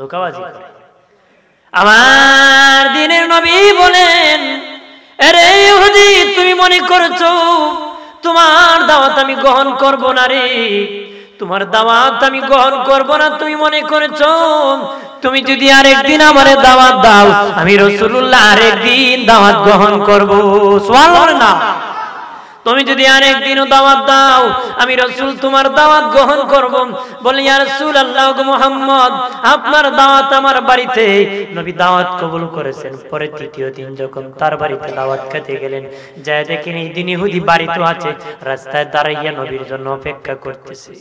ধোকাবাজি করে আমার দিনের নবী বলেন এরে ইহুদি তুমি মনে করছো তোমার দাওয়াত আমি গ্রহণ করব না রে তোমার দাওয়াত আমি গ্রহণ করব না তুমি মনে করেছো তুমি যদি আরেকদিন আমারে দাওয়াত দাও আমি রসুল্লাহ আরেকদিন দাওয়াত গ্রহণ করবো সোয়াল না তুমি যদি আরেক দিনও দাওয়াত দাও আমি রসুল তোমার দাওয়াত গ্রহণ করবো বলি আর রসুল আল্লাহ মোহাম্মদ আপনার দাওয়াত আমার বাড়িতে নবী দাওয়াত কবুল করেছেন পরে তৃতীয় দিন যখন তার বাড়িতে দাওয়াত খেতে গেলেন যায় দেখেন এই দিন ইহুদি বাড়িতে আছে রাস্তায় দাঁড়াইয়া নবীর জন্য অপেক্ষা করতেছে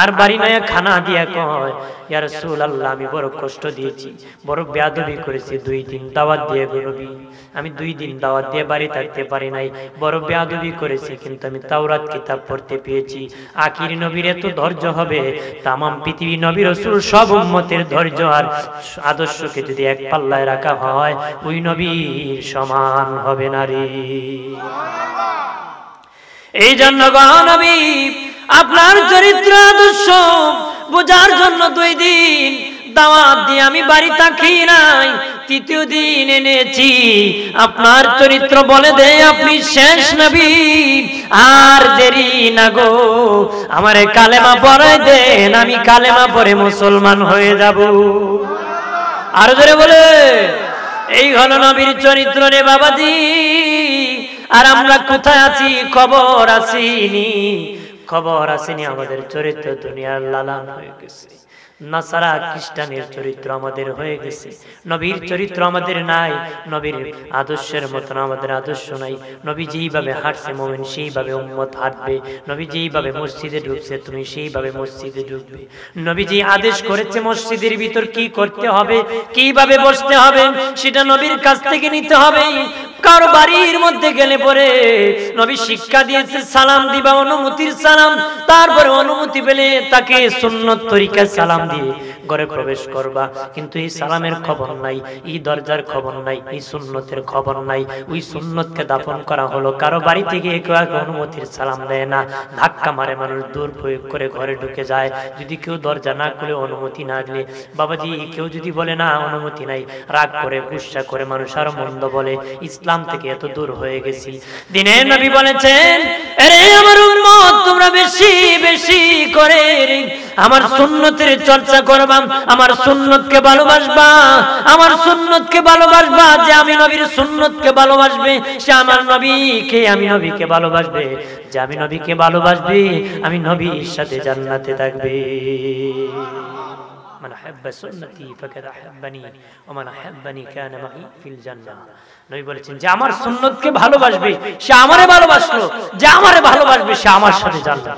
আর বাড়ি নয় খানা দিয়া কয় ইয়ার রসুল আল্লাহ আমি বড় কষ্ট দিয়েছি বড় ব্যাধবি করেছি দুই দিন দাওয়াত দিয়ে নবী আমি দুই দিন দাওয়াত দিয়ে বাড়ি থাকতে পারি নাই বড় ব্যাধবি করেছি পেয়েছি কিন্তু আমি তাওরাত কিতাব পড়তে পেয়েছি আকির নবীর এত ধৈর্য হবে তাম পৃথিবী নবী রসুল সব উম্মতের ধৈর্য আর আদর্শকে যদি এক পাল্লায় রাখা হয় ওই নবীর সমান হবে নারী এই জন্য নবী আপনার চরিত্র আদর্শ বোঝার জন্য দুই দিন দাওয়াত দিয়ে আমি বাড়ি থাকি নাই তৃতীয় দিন এনেছি আপনার চরিত্র বলে দে আপনি শেষ নবী আর দেরি না গো আমার কালেমা পড়াই দেন আমি কালেমা পরে মুসলমান হয়ে যাব আর ধরে বলে এই হল নবীর চরিত্র রে বাবাজি আর আমরা কোথায় আছি খবর আসিনি খবর আসিনি আমাদের চরিত্র দুনিয়ার লালান হয়ে গেছে নাসারা খ্রিস্টানের চরিত্র আমাদের হয়ে গেছে নবীর চরিত্র আমাদের নাই নবীর আদর্শের মতন আমাদের আদর্শ নাই নবী যেইভাবে হাঁটছে মোমেন সেইভাবে উম্মত হাঁটবে নবী যেইভাবে মসজিদে ঢুকছে তুমি সেইভাবে মসজিদে ঢুকবে নবী যে আদেশ করেছে মসজিদের ভিতর কি করতে হবে কিভাবে বসতে হবে সেটা নবীর কাছ থেকে নিতে হবে কারো বাড়ির মধ্যে গেলে পরে নবী শিক্ষা দিয়েছে সালাম দিবা অনুমতির সালাম তারপরে অনুমতি পেলে তাকে সুন্নত তরিকা সালাম সালাম দিয়ে ঘরে প্রবেশ করবা কিন্তু এই সালামের খবর নাই এই দরজার খবর নাই এই সুন্নতের খবর নাই ওই সুন্নতকে দাপন করা হলো কারো বাড়ি থেকে কেউ অনুমতির সালাম দেয় না ধাক্কা মারে মানুষ দূর প্রয়োগ করে ঘরে ঢুকে যায় যদি কেউ দরজা না খুলে অনুমতি না দিলে বাবাজি কেউ যদি বলে না অনুমতি নাই রাগ করে গুসা করে মানুষ আরো মন্দ বলে ইসলাম থেকে এত দূর হয়ে গেছি দিনে নবী বলেছেন আরে আমার উম্মত তোমরা বেশি বেশি করে আমার সুন্নতের চর্চা করবা আমার সুন্নতকে ভালোবাসবা আমার সুন্নতকে ভালোবাসবা যে আমি নবীর সুন্নতকে ভালোবাসবে সে আমার নবীকে আমি নবীকে ভালোবাসবে যে আমি নবীকে ভালোবাসবে আমি নবীর সাথে জান্নাতে থাকবে من أحب سنتي فقد أحبني ومن أحبني كان معي في الجنة নবী বলেছেন যে আমার সুন্নতকে ভালোবাসবে সে আমারে ভালোবাসলো যে আমারে ভালোবাসবে সে আমার সাথে জানলো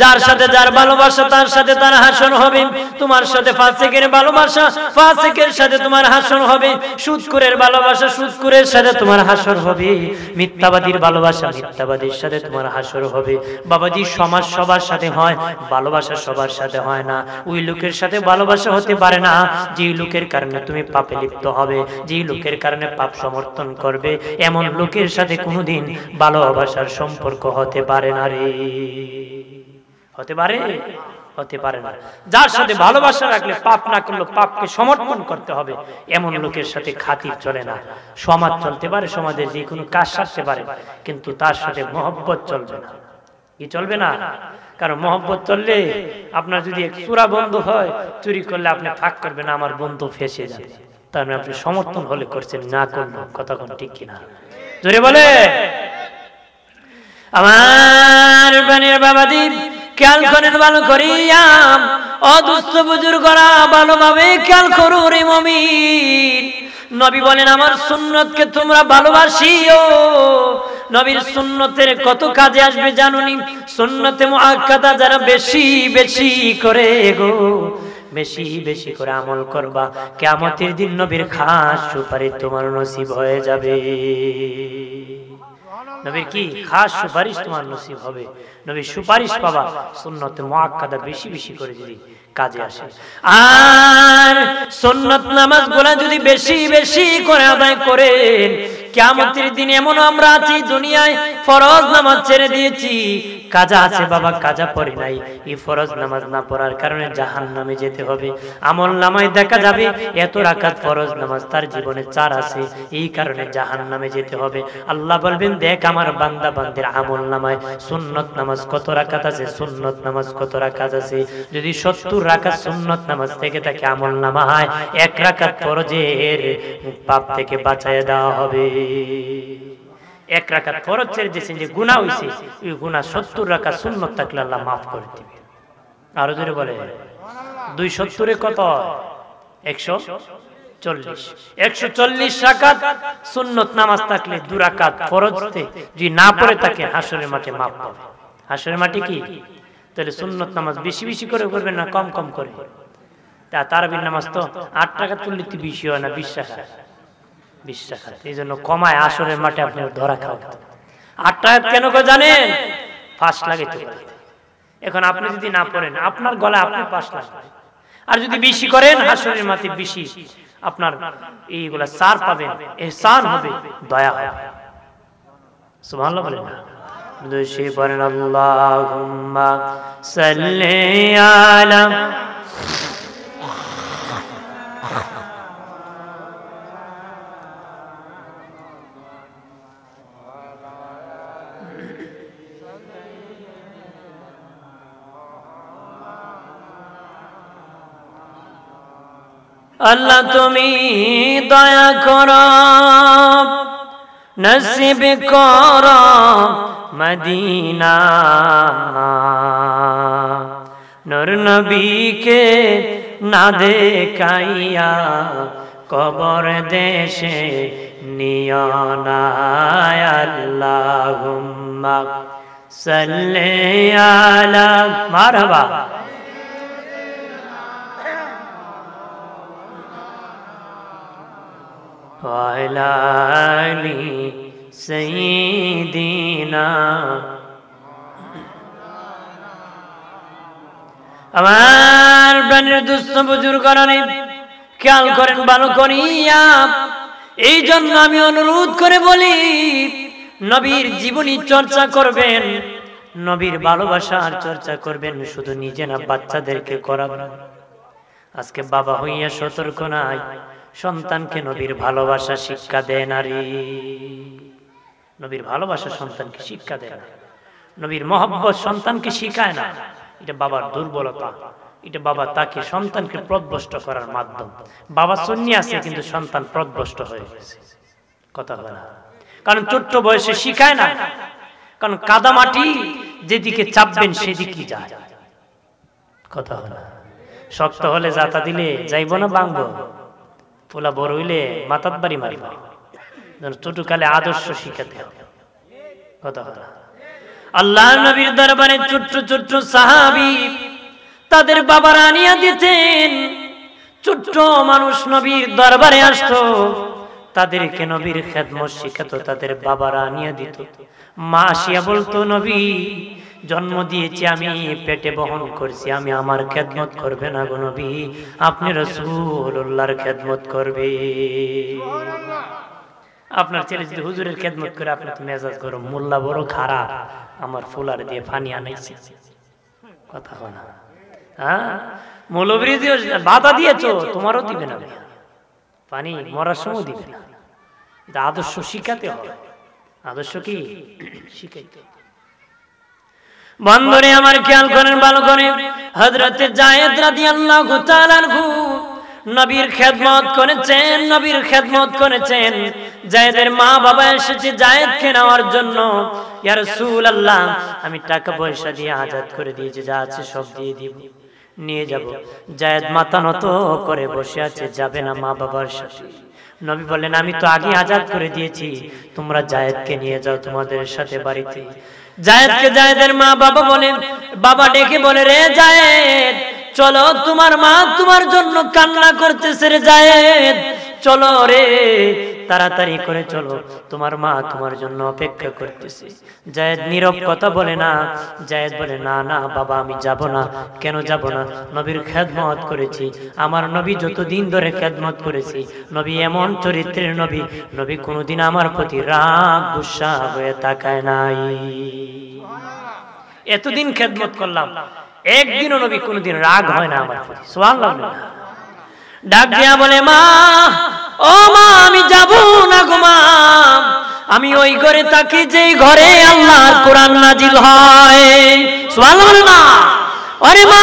যার সাথে যার ভালোবাসা তার সাথে তার হাসন হবে তোমার সাথে ফাসিকের ভালোবাসা ফাসিকের সাথে তোমার হাসন হবে সুদকুরের ভালোবাসা সুদকুরের সাথে তোমার হাসন হবে মিথ্যাবাদীর ভালোবাসা মিথ্যাবাদীর সাথে তোমার হাসন হবে বাবাজি সমাজ সবার সাথে হয় ভালোবাসা সবার সাথে হয় না ওই লোকের সাথে ভালোবাসা হতে পারে না যে লোকের কারণে তুমি পাপে লিপ্ত হবে যে লোকের কারণে পাপ সমর্থন করবে এমন লোকের সাথে কোনোদিন ভালোবাসার সম্পর্ক হতে পারে না রে হতে পারে হতে পারে না যার সাথে ভালোবাসা রাখলে পাপ না করলে পাপকে সমর্থন করতে হবে এমন লোকের সাথে খাতির চলে না সমাজ চলতে পারে সমাজের যে কোনো কাজ সারতে পারে কিন্তু তার সাথে মহব্বত চলবে না কি চলবে না কারণ মহব্বত চললে আপনার যদি চোরা বন্ধু হয় চুরি করলে আপনি ফাঁক করবেন আমার বন্ধু ফেসে যাবে মানে তার মানে আপনি সমর্থন হলে করছেন না করলো কতক্ষণ ঠিক কিনা জোরে বলে আমার বাবা দিদি খেয়াল করেন ভালো করিয়াম অদুস্থ বুজুর করা ভালোভাবে খেয়াল করু রে মমি নবী বলেন আমার সুন্নতকে তোমরা ও নবীর সুন্নতের কত কাজে আসবে জানুনি সুন্নতে মহাকাতা যারা বেশি বেশি করে গো বেশি বেশি করে আমল করবা কিয়ামতের দিন নবীর খাস সুপারি তোমার নসিব হয়ে যাবে নবীর কি খাস সুপারিশ তোমার নসিব হবে নবী সুপারিশ পাবা সুন্নতে মুআক্কাদা বেশি বেশি করে যদি কাজে আসে আর সুন্নত নামাজগুলা যদি বেশি বেশি করে আদায় করেন কিয়ামতের দিন এমন আমরা আছি দুনিয়ায় ফরজ নামাজ ছেড়ে দিয়েছি কাজা আছে বাবা কাজা পড়ে নাই এই ফরজ নামাজ না পড়ার কারণে জাহান নামে যেতে হবে আমল নামায় দেখা যাবে এত রাকাত ফরজ নামাজ তার জীবনে চার আছে এই কারণে জাহান নামে যেতে হবে আল্লাহ বলবেন দেখ আমার বান্দা বান্দের আমল নামায় সুন্নত নামাজ নামাজ কত রাখাত আছে সুন্নত নামাজ কত রাখাত আছে যদি সত্তর রাকাত সুন্নত নামাজ থেকে তাকে আমল নামা হয় এক রাখাত রাকাত ফরজের পাপ থেকে বাঁচাই দেওয়া হবে এক রাকাত ফরজ ছেড়ে দিয়েছেন যে গুণা হয়েছে ওই গুণা সত্তর রাখা সুন্নত থাকলে আল্লাহ মাফ করে দিবে আরো ধরে বলে দুই সত্তরে কত একশো চল্লিশ একশো চল্লিশ রাকাত সুন্নত নামাজ থাকলে দু দুরাকাত ফরজতে যদি না পড়ে তাকে হাসরের মাঠে মাফ পাবে হাসরের মাটি কি তাহলে সুন্নত নামাজ বেশি বেশি করে করবেন না কম কম করে তা তারাবির নামাজ তো আট টাকা তুললে বেশি হয় না বিশ্বাস এই জন্য কমায় আসরের মাঠে আপনি ধরা খাওয়া আট টাকা কেন করে জানেন লাগে এখন আপনি যদি না পড়েন আপনার আর যদি বেশি করেন হাসরের মাঠে বেশি আপনার এইগুলা সার পাবেন এহসান হবে দয়া হবে বলেন না دوشي برن اللهم صلي على আল্লাহ তুমি দয়া কর নসিব কর মদিনা নর নবীকে না দেখাইয়া কবর দেশে নিয়নায়াল্লাহুম্মা সাল্লি আলা মারহাবা وعلى সঈদিনা আমার প্রাণের দুঃস্থ বুজুর কারণে খেয়াল করেন ভালো করিয়া এই জন্য আমি অনুরোধ করে বলি নবীর জীবনী চর্চা করবেন নবীর ভালোবাসার চর্চা করবেন শুধু নিজে না বাচ্চাদেরকে করাবেন আজকে বাবা হইয়া সতর্ক নাই সন্তানকে নবীর ভালোবাসা শিক্ষা দেয় নারী নবীর ভালোবাসা সন্তানকে শিক্ষা দেয় না নবীর মহব্বত সন্তানকে শিখায় না এটা বাবার দুর্বলতা এটা বাবা তাকে সন্তানকে প্রভ্রষ্ট করার মাধ্যম বাবা সন্নি আছে কিন্তু সন্তান প্রভ্রষ্ট হয়ে গেছে কথা হয় না কারণ ছোট্ট বয়সে শিখায় না কারণ কাদা মাটি যেদিকে চাপবেন সেদিকে যায় কথা হয় না শক্ত হলে জাতা দিলে যাইব না বাংলো পোলা বড় হইলে মাতাত বাড়ি ছোট কালে আদর্শ শিখাতে হবে কথা কথা আল্লাহ নবীর দরবারে ছোট্ট ছোট্ট সাহাবি তাদের বাবার আনিয়া দিতেন ছোট্ট মানুষ নবীর দরবারে আসতো তাদেরকে নবীর খেদমত শিখাতো তাদের বাবারা আনিয়া দিত মা আসিয়া বলতো নবী জন্ম দিয়েছি আমি পেটে বহন করছি আমি আমার খেদমত করবে না গো নবী আপনি রসুল্লাহর খেদমত করবে আপনার ছেলে যদি হুজুরের খেদমত করে আপনার মেজাজ করো মোল্লা বড় খারাপ আমার ফুলার দিয়ে পানি আনাইছে কথা হয় না হ্যাঁ মৌলবরি বাধা দিয়েছো তোমারও দিবে না পানি মরার সময় দিবে না আদর্শ শিখাতে হবে আদর্শ কি শিখাইতে বন্ধরে আমার খেয়াল করেন ভালো করে হজরতে জায়েদ নবীর খেদমত করেছেন নবীর খেদমত করেছেন জায়দের মা বাবা এসেছে জায়েদকে নেওয়ার জন্য ইয়ার সুল আল্লাহ আমি টাকা পয়সা দিয়ে আজাদ করে দিয়েছি যা আছে সব দিয়ে দিব নিয়ে যাব জায়দ মাতা নত করে বসে আছে যাবে না মা বাবার সাথে নবী বলেন আমি তো আগে আজাদ করে দিয়েছি তোমরা জায়েদকে নিয়ে যাও তোমাদের সাথে বাড়িতে জায়েদকে জায়েদের মা বাবা বলেন বাবা ডেকে বলে রে জায়েদ চলো তোমার মা তোমার জন্য কান্না করতেছে রে জায়েদ চলো রে তাড়াতাড়ি করে চলো তোমার মা তোমার জন্য অপেক্ষা করতেছে জায়দ নীরব কথা বলে না জায়েদ বলে না না বাবা আমি যাব না কেন যাব না নবীর খেদমত করেছি আমার নবী যতদিন ধরে খেদমত করেছি নবী এমন চরিত্রের নবী নবী কোনোদিন আমার প্রতি রাগ গুসা হয়ে তাকায় নাই এতদিন খেদমত করলাম একদিনও নবী কোনোদিন রাগ হয় না আমার প্রতি সোয়াল ডাক দিয়া বলে মা ও মা আমি যাব না গোমা আমি ওই ঘরে থাকি যে ঘরে আল্লাহর কোরআন নাজিল হয় সোয়াল না আরে মা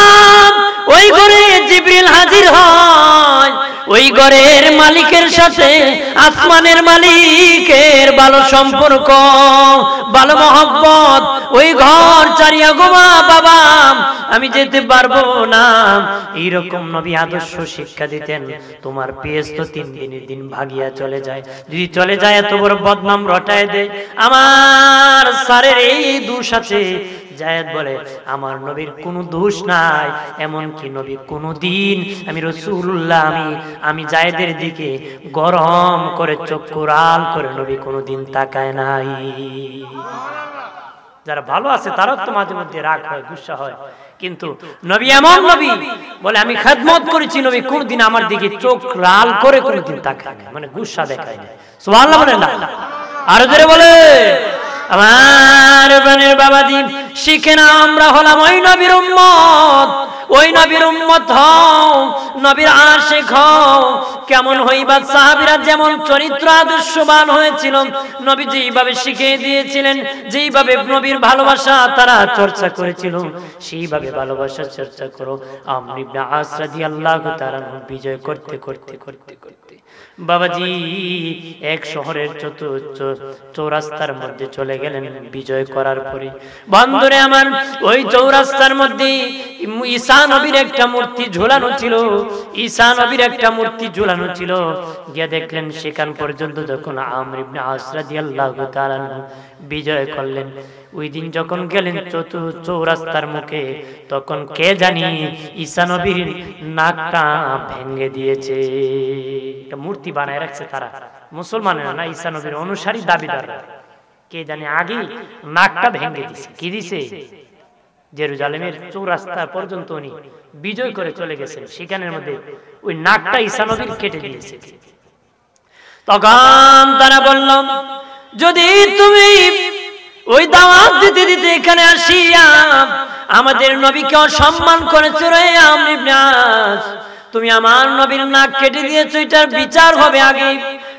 ওই ঘরে জিবরিল হাজির হয় ওই ঘরের মালিকের সাথে আসমানের মালিকের ভালো সম্পর্ক ভালো মহব্বত ওই ঘর চারিয়া গোমা বাবা আমি যেতে পারবো না এইরকম নবী আদর্শ শিক্ষা দিতেন তোমার পিএস তো তিন দিনের দিন ভাগিয়া চলে যায় যদি চলে যায় এত বড় বদনাম রটায় দেয় আমার সারের এই দুষ আছে জায়দ বলে আমার নবীর কোনো দোষ নাই এমনকি নবী কোনো দিন আমি রসুল্লাহ আমি আমি জায়দের দিকে গরম করে চক্ষুরাল করে নবী কোনো দিন তাকায় নাই যারা ভালো আছে তারা তো মাঝে মধ্যে রাগ হয় গুসা হয় কিন্তু নবী এমন নবী বলে আমি খেদমত করেছি নবী কোনদিন আমার দিকে চোখ লাল করে কোনদিন তাকায় মানে গুসা দেখায় না সোহাল্লাহ বলে না আরো ধরে বলে আমার বানের বাবা দিন শিখে না আমরা হলাম ওই নবীর উম্মত ওই নবীর উম্মত হও নবীর আশিক খাও কেমন হইবা সাহাবীরা যেমন চরিত্র আদর্শবান হয়েছিল নবী যেইভাবে শিখিয়ে দিয়েছিলেন যেইভাবে নবীর ভালোবাসা তারা চর্চা করেছিল সেইভাবে ভালোবাসা চর্চা করো আমরা আমনি আস রাদিয়াল্লাহু তাআলা বিজয় করতে করতে করতে করতে বাবাজি এক শহরের চতুর্থ চৌরাস্তার মধ্যে চলে গেলেন বিজয় করার পরে বন্ধুরে আমার ওই চৌরাস্তার মধ্যে ঈশা নবীর একটা মূর্তি ঝোলানো ছিল ঈশা নবীর একটা মূর্তি ঝোলানো ছিল গিয়ে দেখলেন সেখান পর্যন্ত যখন আমর ইবনে আল্লাহ বিজয় করলেন ওই দিন যখন গেলেন চৌরাস্তার মুখে তখন কে জানি ঈশা নবীর নাকটা ভেঙে দিয়েছে একটা মূর্তি বানায় রাখছে তারা মুসলমানেরা না ঈশা নবীর অনুসারী দাবিদার কে জানি আগে নাকটা ভেঙে দিছে কি দিছে জেরুজালেমের চৌরাস্তা পর্যন্ত উনি বিজয় করে চলে গেছেন সেখানের মধ্যে ওই নাকটা ঈশা নবীর কেটে দিয়েছে তখন তারা বললাম যদি তুমি ওই দাওয়াত দিতে দিতে এখানে আসিয়া আমাদের নবীকে অসম্মান করেছো রে আমরিবনাস তুমি আমার নবীর নাক কেটে দিয়েছো এটার বিচার হবে আগে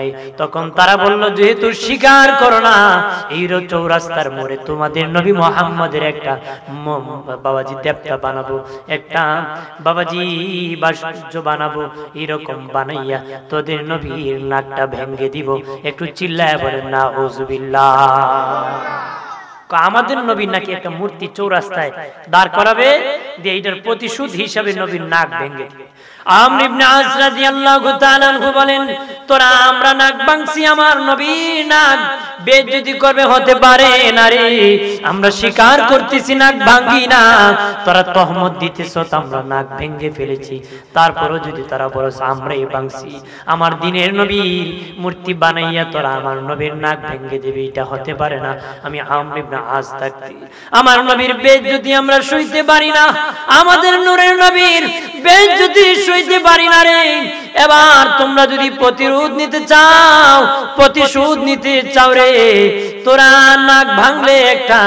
নাই তখন তারা বলল যেহেতু স্বীকার করো না এই চৌরাস্তার মোড়ে তোমাদের নবী মোহাম্মদের একটা বাবাজি দেবতা বানাবো একটা বাবাজি ভাস্কর্য বানাবো এরকম বানাইয়া তোদের নবীর নাকটা ভেঙ্গে দিব একটু চিল্লায় বলেন না ওজুবিল্লাহ আমাদের নবীর নাকি একটা মূর্তি চৌরাস্তায় দাঁড় করাবে যে এইটার প্রতিশোধ হিসাবে নবীর নাক ভেঙে দিবে আমর ইবনে আস রাদিয়াল্লাহু তাআলা বলেন তোরা আমরা নাক আমার নবী নাক বেজ্জতি করবে হতে পারে আমরা স্বীকার করতেছি নাক ভাঙি না তহমত তো আমরা নাক ভেঙে ফেলেছি তারপরও যদি তারা বলস আমরাই ভাঙছি আমার দিনের নবীর মূর্তি বানাইয়া তোরা আমার নবীর নাক ভেঙে দেবে এটা হতে পারে না আমি আমর ইবনে আস আমার নবীর বেজ্জতি আমরা সইতে পারি না আমাদের নূরের নবীর বেজ্জতি সই দিতে পারি না রে এবার তোমরা যদি প্রতিরোধ নিতে চাও প্রতিশোধ নিতে চাও রে তোরা নাক ভাঙলে একটা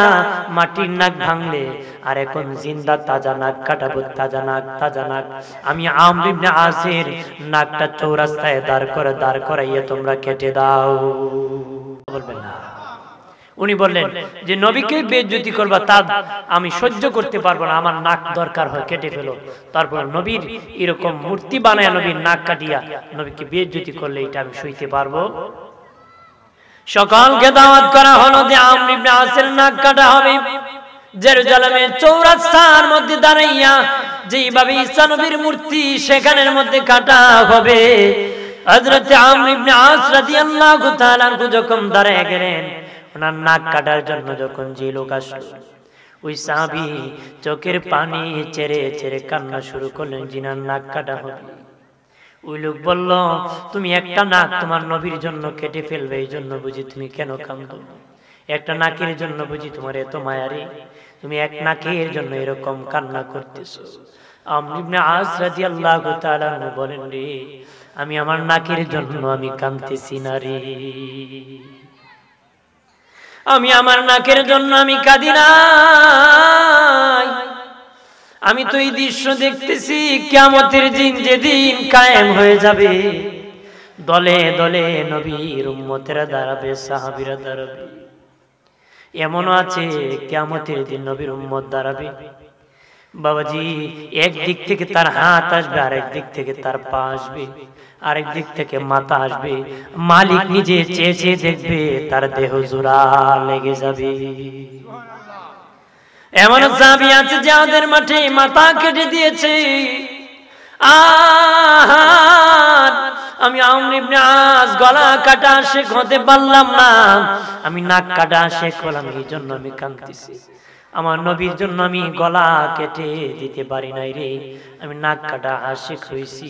মাটির নাক ভাঙলে আর এখন জিন্দা তাজা নাক কাটাবো তাজা নাক তাজা নাক আমি আমরিবনে আসির নাকটা চৌরাস্তায় দাঁড় করে দাঁড় করাইয়া তোমরা কেটে দাও বলবে না উনি বললেন যে নবীকে বেজ্যোতি করবা তা আমি সহ্য করতে পারবো না আমার নাক দরকার হয় কেটে ফেল তারপর নবীর এরকম মূর্তি বানায় নবীর নাক কাটিয়া নবীকে বেজ্যোতি করলে এটা আমি সইতে পারবো সকালকে দাওয়াত করা হলো যে আমরি আসের নাক কাটা হবে জেরুজালামে চৌরাস্তার মধ্যে দাঁড়াইয়া যেভাবে ঈসা নবীর মূর্তি সেখানের মধ্যে কাটা হবে হযরত আমর ইবনে আস রাদিয়াল্লাহু তাআলা যখন দাঁড়ায় গেলেন ওনার নাক কাটার জন্য যখন যে লোক আসলো ওই সাবি চোখের পানি চেরে চেরে কান্না শুরু করলেন জিনার নাক কাটা হবে ওই লোক বলল তুমি একটা নাক তোমার নবীর জন্য কেটে ফেলবে এই জন্য বুঝি তুমি কেন কান্দ একটা নাকের জন্য বুঝি তোমার এত মায়ারে তুমি এক নাকের জন্য এরকম কান্না করতেছ বলেন রে আমি আমার নাকের জন্য আমি কান্দতেছি না রে আমি আমার নাকের জন্য আমি কাঁদি আমি তো এই দৃশ্য দেখতেছি কেমতের দিন যেদিন কায়েম হয়ে যাবে দলে দলে নবীর উম্মতেরা দাঁড়াবে সাহাবিরা দাঁড়াবে এমনও আছে কেমতের দিন নবীর উম্মত দাঁড়াবে বাবাজি একদিক থেকে তার হাত আসবে আরেক দিক থেকে তার পা আসবে আরেক দিক থেকে মাথা আসবে মালিক নিজে চেয়ে দেখবে তার দেহ জোড়া লেগে যাবে এমন সাবি আছে যাদের মাঠে মাথা কেটে দিয়েছে আর আমি আমর গলা কাটা শেখ হতে পারলাম না আমি নাক কাটা শেখ হলাম এই জন্য আমি কান্দিছি আমার নবীর জন্য আমি গলা কেটে দিতে পারি নাই রে আমি নাক কাটা আশিক হয়েছি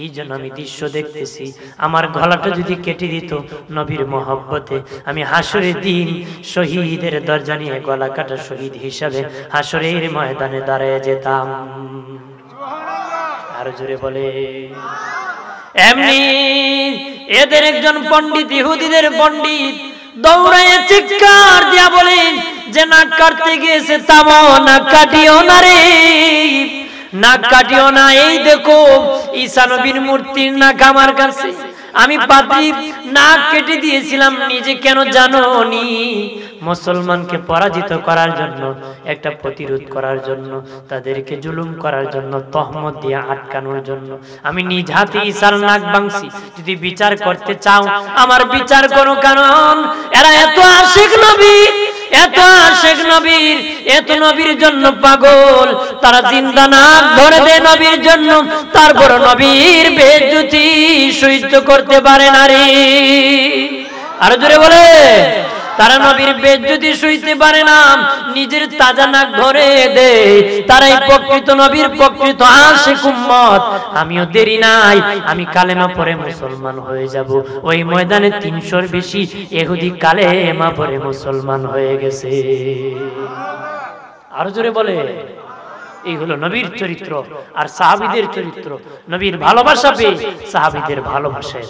এই জন্য আমি দৃশ্য দেখতেছি আমার গলাটা যদি কেটে দিত নবীর মহব্বতে আমি হাসরে দিন শহীদের দরজা নিয়ে গলা কাটা শহীদ হিসাবে হাসরের ময়দানে দাঁড়ায় যেতাম আর জোরে বলে এমনি এদের একজন পণ্ডিত ইহুদিদের পণ্ডিত দৌড়ায় চিৎকার দিয়া বলে যে নাক কাটতে গিয়েছে তাব না কাটিও না রে নাক কাটিও না এই দেখো ঈশানবীর মূর্তির নাক আমার কাছে আমি পাপি না কেটে দিয়েছিলাম নিজে কেন জানো নি মুসলমানকে পরাজিত করার জন্য একটা প্রতিরোধ করার জন্য তাদেরকে জুলুম করার জন্য তহমদ দিয়ে আটকানোর জন্য আমি নিজ হাতে ইসার নাক বাংছি যদি বিচার করতে চাও আমার বিচার কোনো কারণ এরা এত আশিক নবী এত শেখ নবীর এত নবীর জন্য পাগল তারা জিন্দা না ধরে দেয় নবীর জন্য তারপর নবীর বেজ্যুতি সহ্য করতে পারে নারী আরো জোরে বলে তারা নবীর বেদ যদি শুইতে পারে না নিজের তাজা নাক ধরে দেয় তারাই প্রকৃত নবীর প্রকৃত আশিক উম্মত আমিও দেরি নাই আমি কালেমা পরে মুসলমান হয়ে যাব ওই ময়দানে 300 এর বেশি ইহুদি কালেমা পরে মুসলমান হয়ে গেছে আর জোরে বলে এই হলো নবীর চরিত্র আর সাহাবীদের চরিত্র নবীর ভালোবাসা পেয়ে সাহাবীদের ভালোবাসায়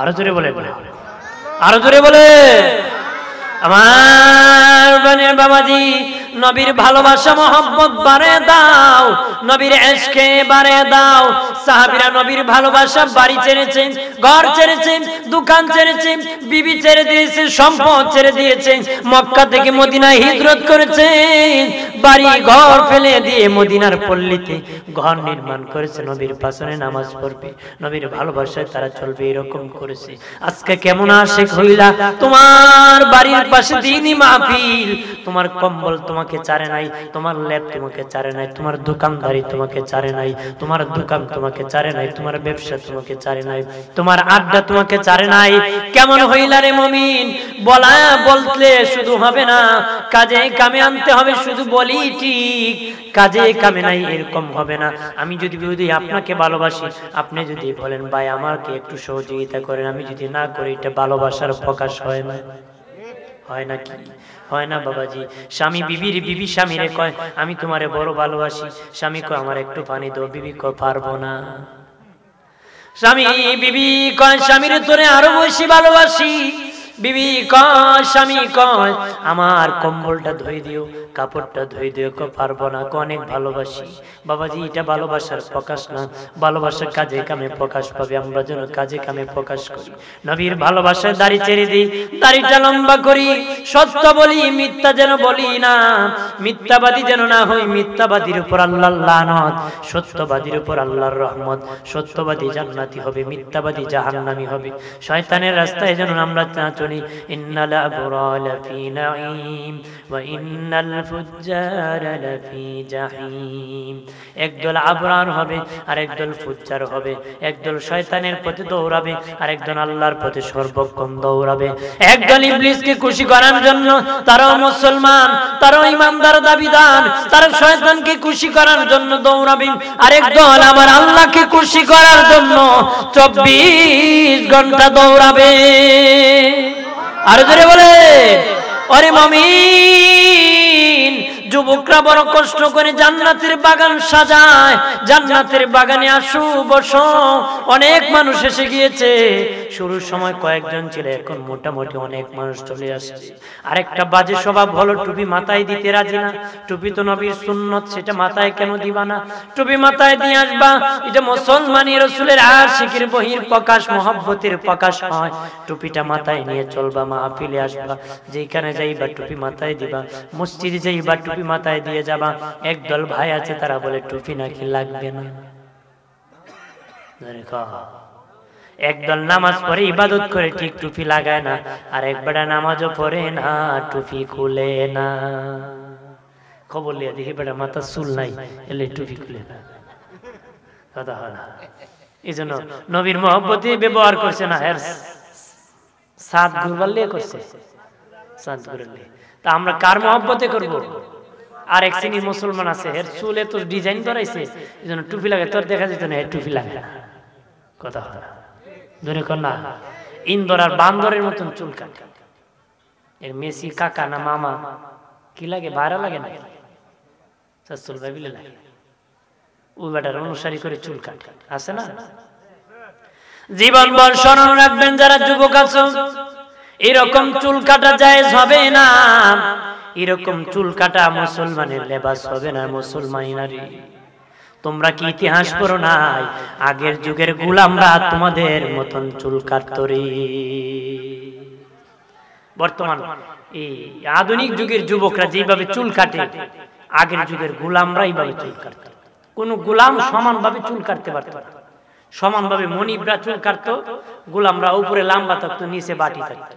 আরো জোরে বলে বলে আরো জোরে বলে আমার বনের বাবাজি নবীর ভালোবাসা মোহাম্মদ বারে দাও নবীর এসকে বারে দাও সাহাবিরা নবীর ভালোবাসা বাড়ি ছেড়েছেন ঘর ছেড়েছেন দোকান ছেড়েছেন বিবি ছেড়ে দিয়েছে সম্পদ ছেড়ে দিয়েছেন মক্কা থেকে মদিনায় হিজরত করেছেন বাড়ি ঘর ফেলে দিয়ে মদিনার পল্লীতে ঘর নির্মাণ করেছে নবীর পাশনে নামাজ পড়বে নবীর ভালোবাসায় তারা চলবে এরকম করেছে আজকে কেমন আশেখ হইলা তোমার বাড়ির পাশে দিনই মাহফিল তোমার কম্বল তোমাকে চারে নাই তোমার ল্যাব তোমাকে চারে নাই তোমার দোকানদারি তোমাকে চারে নাই তোমার দোকান তোমাকে তোমাকে চারে নাই তোমার ব্যবসা তোমাকে চারে নাই তোমার আড্ডা তোমাকে চারে নাই কেমন হইলা রে মমিন বলা বলতে শুধু হবে না কাজে কামে আনতে হবে শুধু বলি ঠিক কাজে কামে নাই এরকম হবে না আমি যদি যদি আপনাকে ভালোবাসি আপনি যদি বলেন ভাই আমাকে একটু সহযোগিতা করেন আমি যদি না করি এটা ভালোবাসার প্রকাশ হয় না হয় নাকি হয় না বাবাজি স্বামী বিবির বিবি স্বামীরে কয় আমি তোমারে বড় ভালোবাসি স্বামী কয় আমার একটু পানি দো বিবি কয় পারবো না স্বামী বিবি কয় স্বামীর তোরে আরো বেশি ভালোবাসি বিবি কয় স্বামী আমার কম্বলটা ধুয়ে দিও কাপড়টা ধুয়ে দিও কো পারবো না অনেক ভালোবাসি বাবাজি এটা ভালোবাসার প্রকাশ না ভালোবাসার কাজে কামে প্রকাশ পাবে আমরা যেন কাজে কামে প্রকাশ করি নবীর ভালোবাসায় দাড়ি ছেড়ে দিই দাড়িটা লম্বা করি সত্য বলি মিথ্যা যেন বলি না মিথ্যাবাদী যেন না হই মিথ্যাবাদীর উপর আল্লাহ সত্যবাদীর উপর আল্লাহর রহমত সত্যবাদী জান্নাতি হবে মিথ্যাবাদী জাহান্নামি হবে শয়তানের রাস্তায় যেন আমরা না শুনি ইন্নাল আবরাল ফি নাঈম ওয়া ইন্নাল ফুজ্জার লাফি জাহিম একদল আবরার হবে আর একদল ফুজ্জার হবে একদল শয়তানের পথে দৌড়াবে আর একদল আল্লাহর পথে সর্বক্ষণ দৌড়াবে একদল ইবলিসকে খুশি করার জন্য তারাও মুসলমান তারাও ইমানদার দাবিদার তারা শয়তানকে খুশি করার জন্য দৌড়াবে আরেক দল আবার আল্লাহকে খুশি করার জন্য চব্বিশ ঘন্টা দৌড়াবে আর জোরে বলে অরে মামি যুবকরা বড় কষ্ট করে জান্নাতের বাগান সাজায় জান্নাতের বাগানে আসু বস অনেক মানুষ এসে গিয়েছে শুরুর সময় কয়েকজন ছিল এখন মোটামুটি অনেক মানুষ চলে আসছে আরেকটা বাজে স্বভাব হলো টুপি মাথায় দিতে রাজি না টুপি তো নবীর সুন্নত সেটা মাথায় কেন দিবা না টুপি মাথায় দিয়ে আসবা এটা মুসলমানি রসুলের আর বহির প্রকাশ মহব্বতের প্রকাশ হয় টুপিটা মাথায় নিয়ে চলবা মাহফিলে আসবা যেখানে যাইবা টুপি মাথায় দিবা মসজিদে যাইবা টুপি টুপি মাথায় দিয়ে যাবা একদল ভাই আছে তারা বলে টুপি নাকি লাগবে না একদল নামাজ পরে ইবাদত করে ঠিক টুপি লাগায় না আর একবারে নামাজও পড়ে না টুপি খুলে না খবর লিয়া দেখি বেটা মাথা চুল নাই এলে টুপি খুলে না কথা হয় না এই জন্য নবীর মহব্বতই ব্যবহার করছে না হের হ্যাঁ। সাত ঘুরবার লিয়ে করছে সাত ঘুরবার তা আমরা কার মহব্বতে করবো আর এক শ্রেণীর মুসলমান আছে এর চুলে এত ডিজাইন ধরাইছে এই জন্য টুপি লাগে তোর দেখা যেত না টুপি লাগে না কথা ধরে না ইন্দোর আর বান্দরের মতন চুল কাটে এর মেসি কাকা না মামা কি লাগে ভাড়া লাগে না চুল লাগে বেটার অনুসারী করে চুল কাটে আছে না জীবন বল স্মরণ রাখবেন যারা যুবক আছো এরকম চুল কাটা যায় হবে না এরকম চুল কাটা মুসলমানের লেবাস হবে না মুসলমানি নারী তোমরা কি ইতিহাস পড়ো নাই আগের যুগের গুলামরা তোমাদের মতন চুল কাটতরি বর্তমান এই আধুনিক যুগের যুবকরা যেভাবে চুল কাটে আগের যুগের গুলামরা এইভাবে চুল কাটত কোন গুলাম সমানভাবে চুল কাটতে পারত না সমানভাবে মনিবরা চুল কাটত গুলামরা উপরে লাম্বা থাকতো নিচে বাটি থাকতো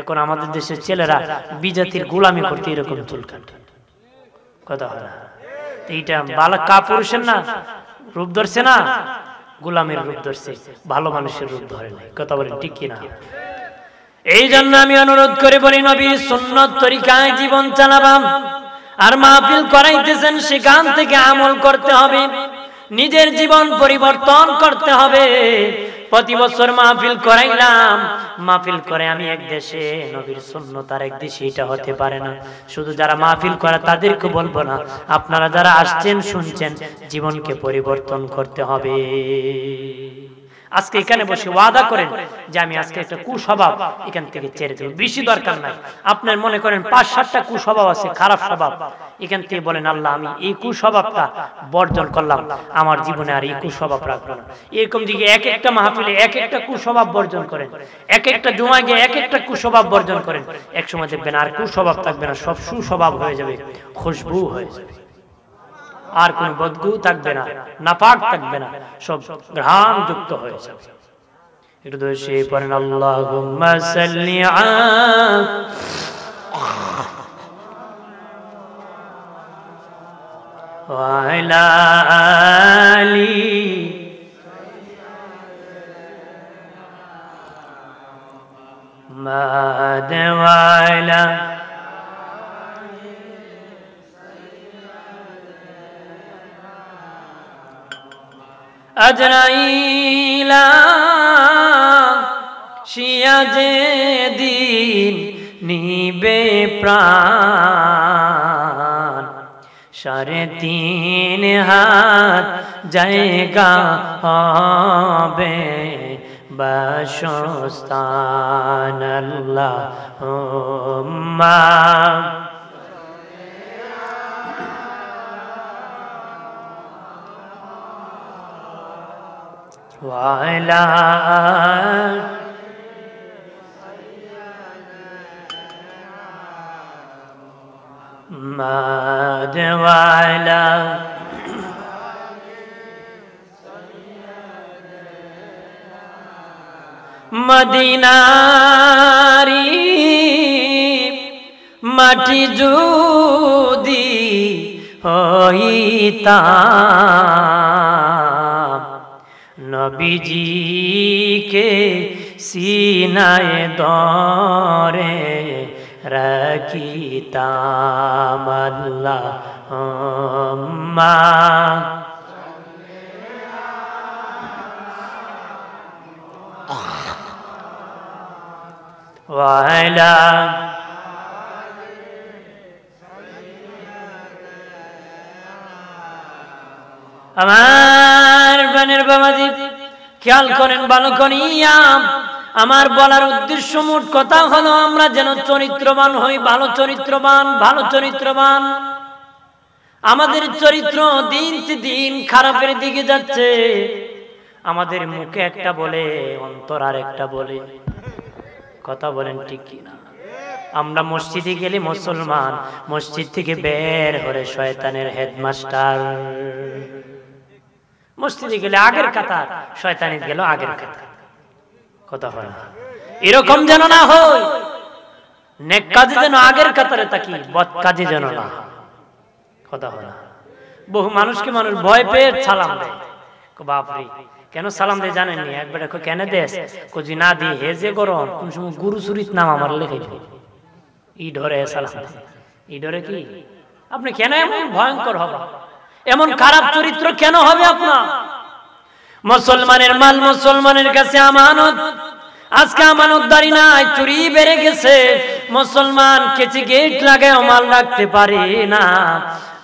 এখন আমাদের দেশের ছেলেরা বিজাতির গোলামি করতে এরকম চুল কাটে কথা হয় না এইটা বালা কাপুরুষের না রূপ ধরছে না গোলামের রূপ ধরছে ভালো মানুষের রূপ ধরে নাই কথা বলেন ঠিক কিনা এই জন্য আমি অনুরোধ করে বলি নবী সুন্নত তরিকায় জীবন চালাবাম আর মাহফিল করাইতেছেন সেখান থেকে আমল করতে হবে নিজের জীবন পরিবর্তন করতে হবে প্রতি বছর মাহফিল করাইলাম মাহফিল করে আমি এক দেশে নবীর শূন্য তার এক দেশে এটা হতে পারে না শুধু যারা মাহফিল করে তাদেরকে বলবো না আপনারা যারা আসছেন শুনছেন জীবনকে পরিবর্তন করতে হবে আজকে এখানে বসে ওয়াদা করেন যে আমি আজকে একটা কুস্বভাব এখান থেকে ছেড়ে দেবো বেশি দরকার নাই আপনার মনে করেন পাঁচ সাতটা কুস্বভাব আছে খারাপ স্বভাব এখান থেকে বলেন আল্লাহ আমি এই কুস্বভাবটা বর্জন করলাম আমার জীবনে আর এই কুস্বভাব রাখবো না এরকম দিকে এক একটা মাহফিলে এক একটা কুস্বভাব বর্জন করেন এক একটা জমায় গিয়ে এক একটা কুস্বভাব বর্জন করেন এক সময় দেখবেন আর কুস্বভাব থাকবে না সব সুস্বভাব হয়ে যাবে খুশবু হয়ে যাবে আর কোনো বদগু থাকবে না নাপাক থাকবে না সব ঘ্রাণ যুক্ত হয়ে যাবে একটু পড়েন আজরাইলা শিয়া যে দিন নিবে প্রাণ সাড়ে তিন হাত জায়গা হবে বসস্থান আল্লাহ মা वाला माद वाला মদিনারি মাটি যদি হইতা নবীজিকে সিনায় দরে রাখিতাম আল্লাহ ওয়ালা আমার বানের বাবাজি খেয়াল করেন ভালো করিয়া আমার বলার উদ্দেশ্য মোট কথা হলো আমরা যেন চরিত্রবান হই ভালো চরিত্রবান ভালো চরিত্রবান আমাদের চরিত্র দিন দিন খারাপের দিকে যাচ্ছে আমাদের মুখে একটা বলে অন্তর আর একটা বলে কথা বলেন ঠিক কিনা আমরা মসজিদে গেলে মুসলমান মসজিদ থেকে বের করে শয়তানের হেডমাস্টার মসজিদে গেলে আগের কাতার শয়তানি গেল আগের কাতার কথা হয় না এরকম যেন না হয় কাজে যেন আগের কাতারে থাকি বদ কাজে যেন না কথা হয় না বহু মানুষকে মানুষ ভয় পেয়ে সালাম দেয় বাপরে কেন সালাম দিয়ে জানেননি একবার দেখো কেন দেশ কজি না দি হে যে গরম কোন সময় গুরু সুরিত নাম আমার লেখে ই ধরে সালাম ই ধরে কি আপনি কেন এমন ভয়ঙ্কর হবা এমন খারাপ চরিত্র কেন হবে আপনার মুসলমানের মাল মুসলমানের কাছে আমানত আজকে আমানতদারি নাই চুরি বেড়ে গেছে মুসলমান কেচি গেট লাগায় মাল রাখতে পারে না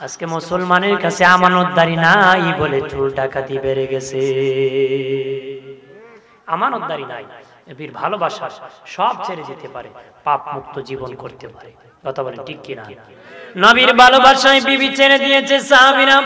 আজকে মুসলমানের কাছে আমানতদারি নাই বলে চুল ডাকাতি বেড়ে গেছে আমানতদারি নাই বীর ভালোবাসা সব ছেড়ে যেতে পারে পাপ মুক্ত জীবন করতে পারে কথা বলেন ঠিক কিনা নবীর ভালোবাসায় বিবি ছেড়ে দিয়েছে সাহাবিরাম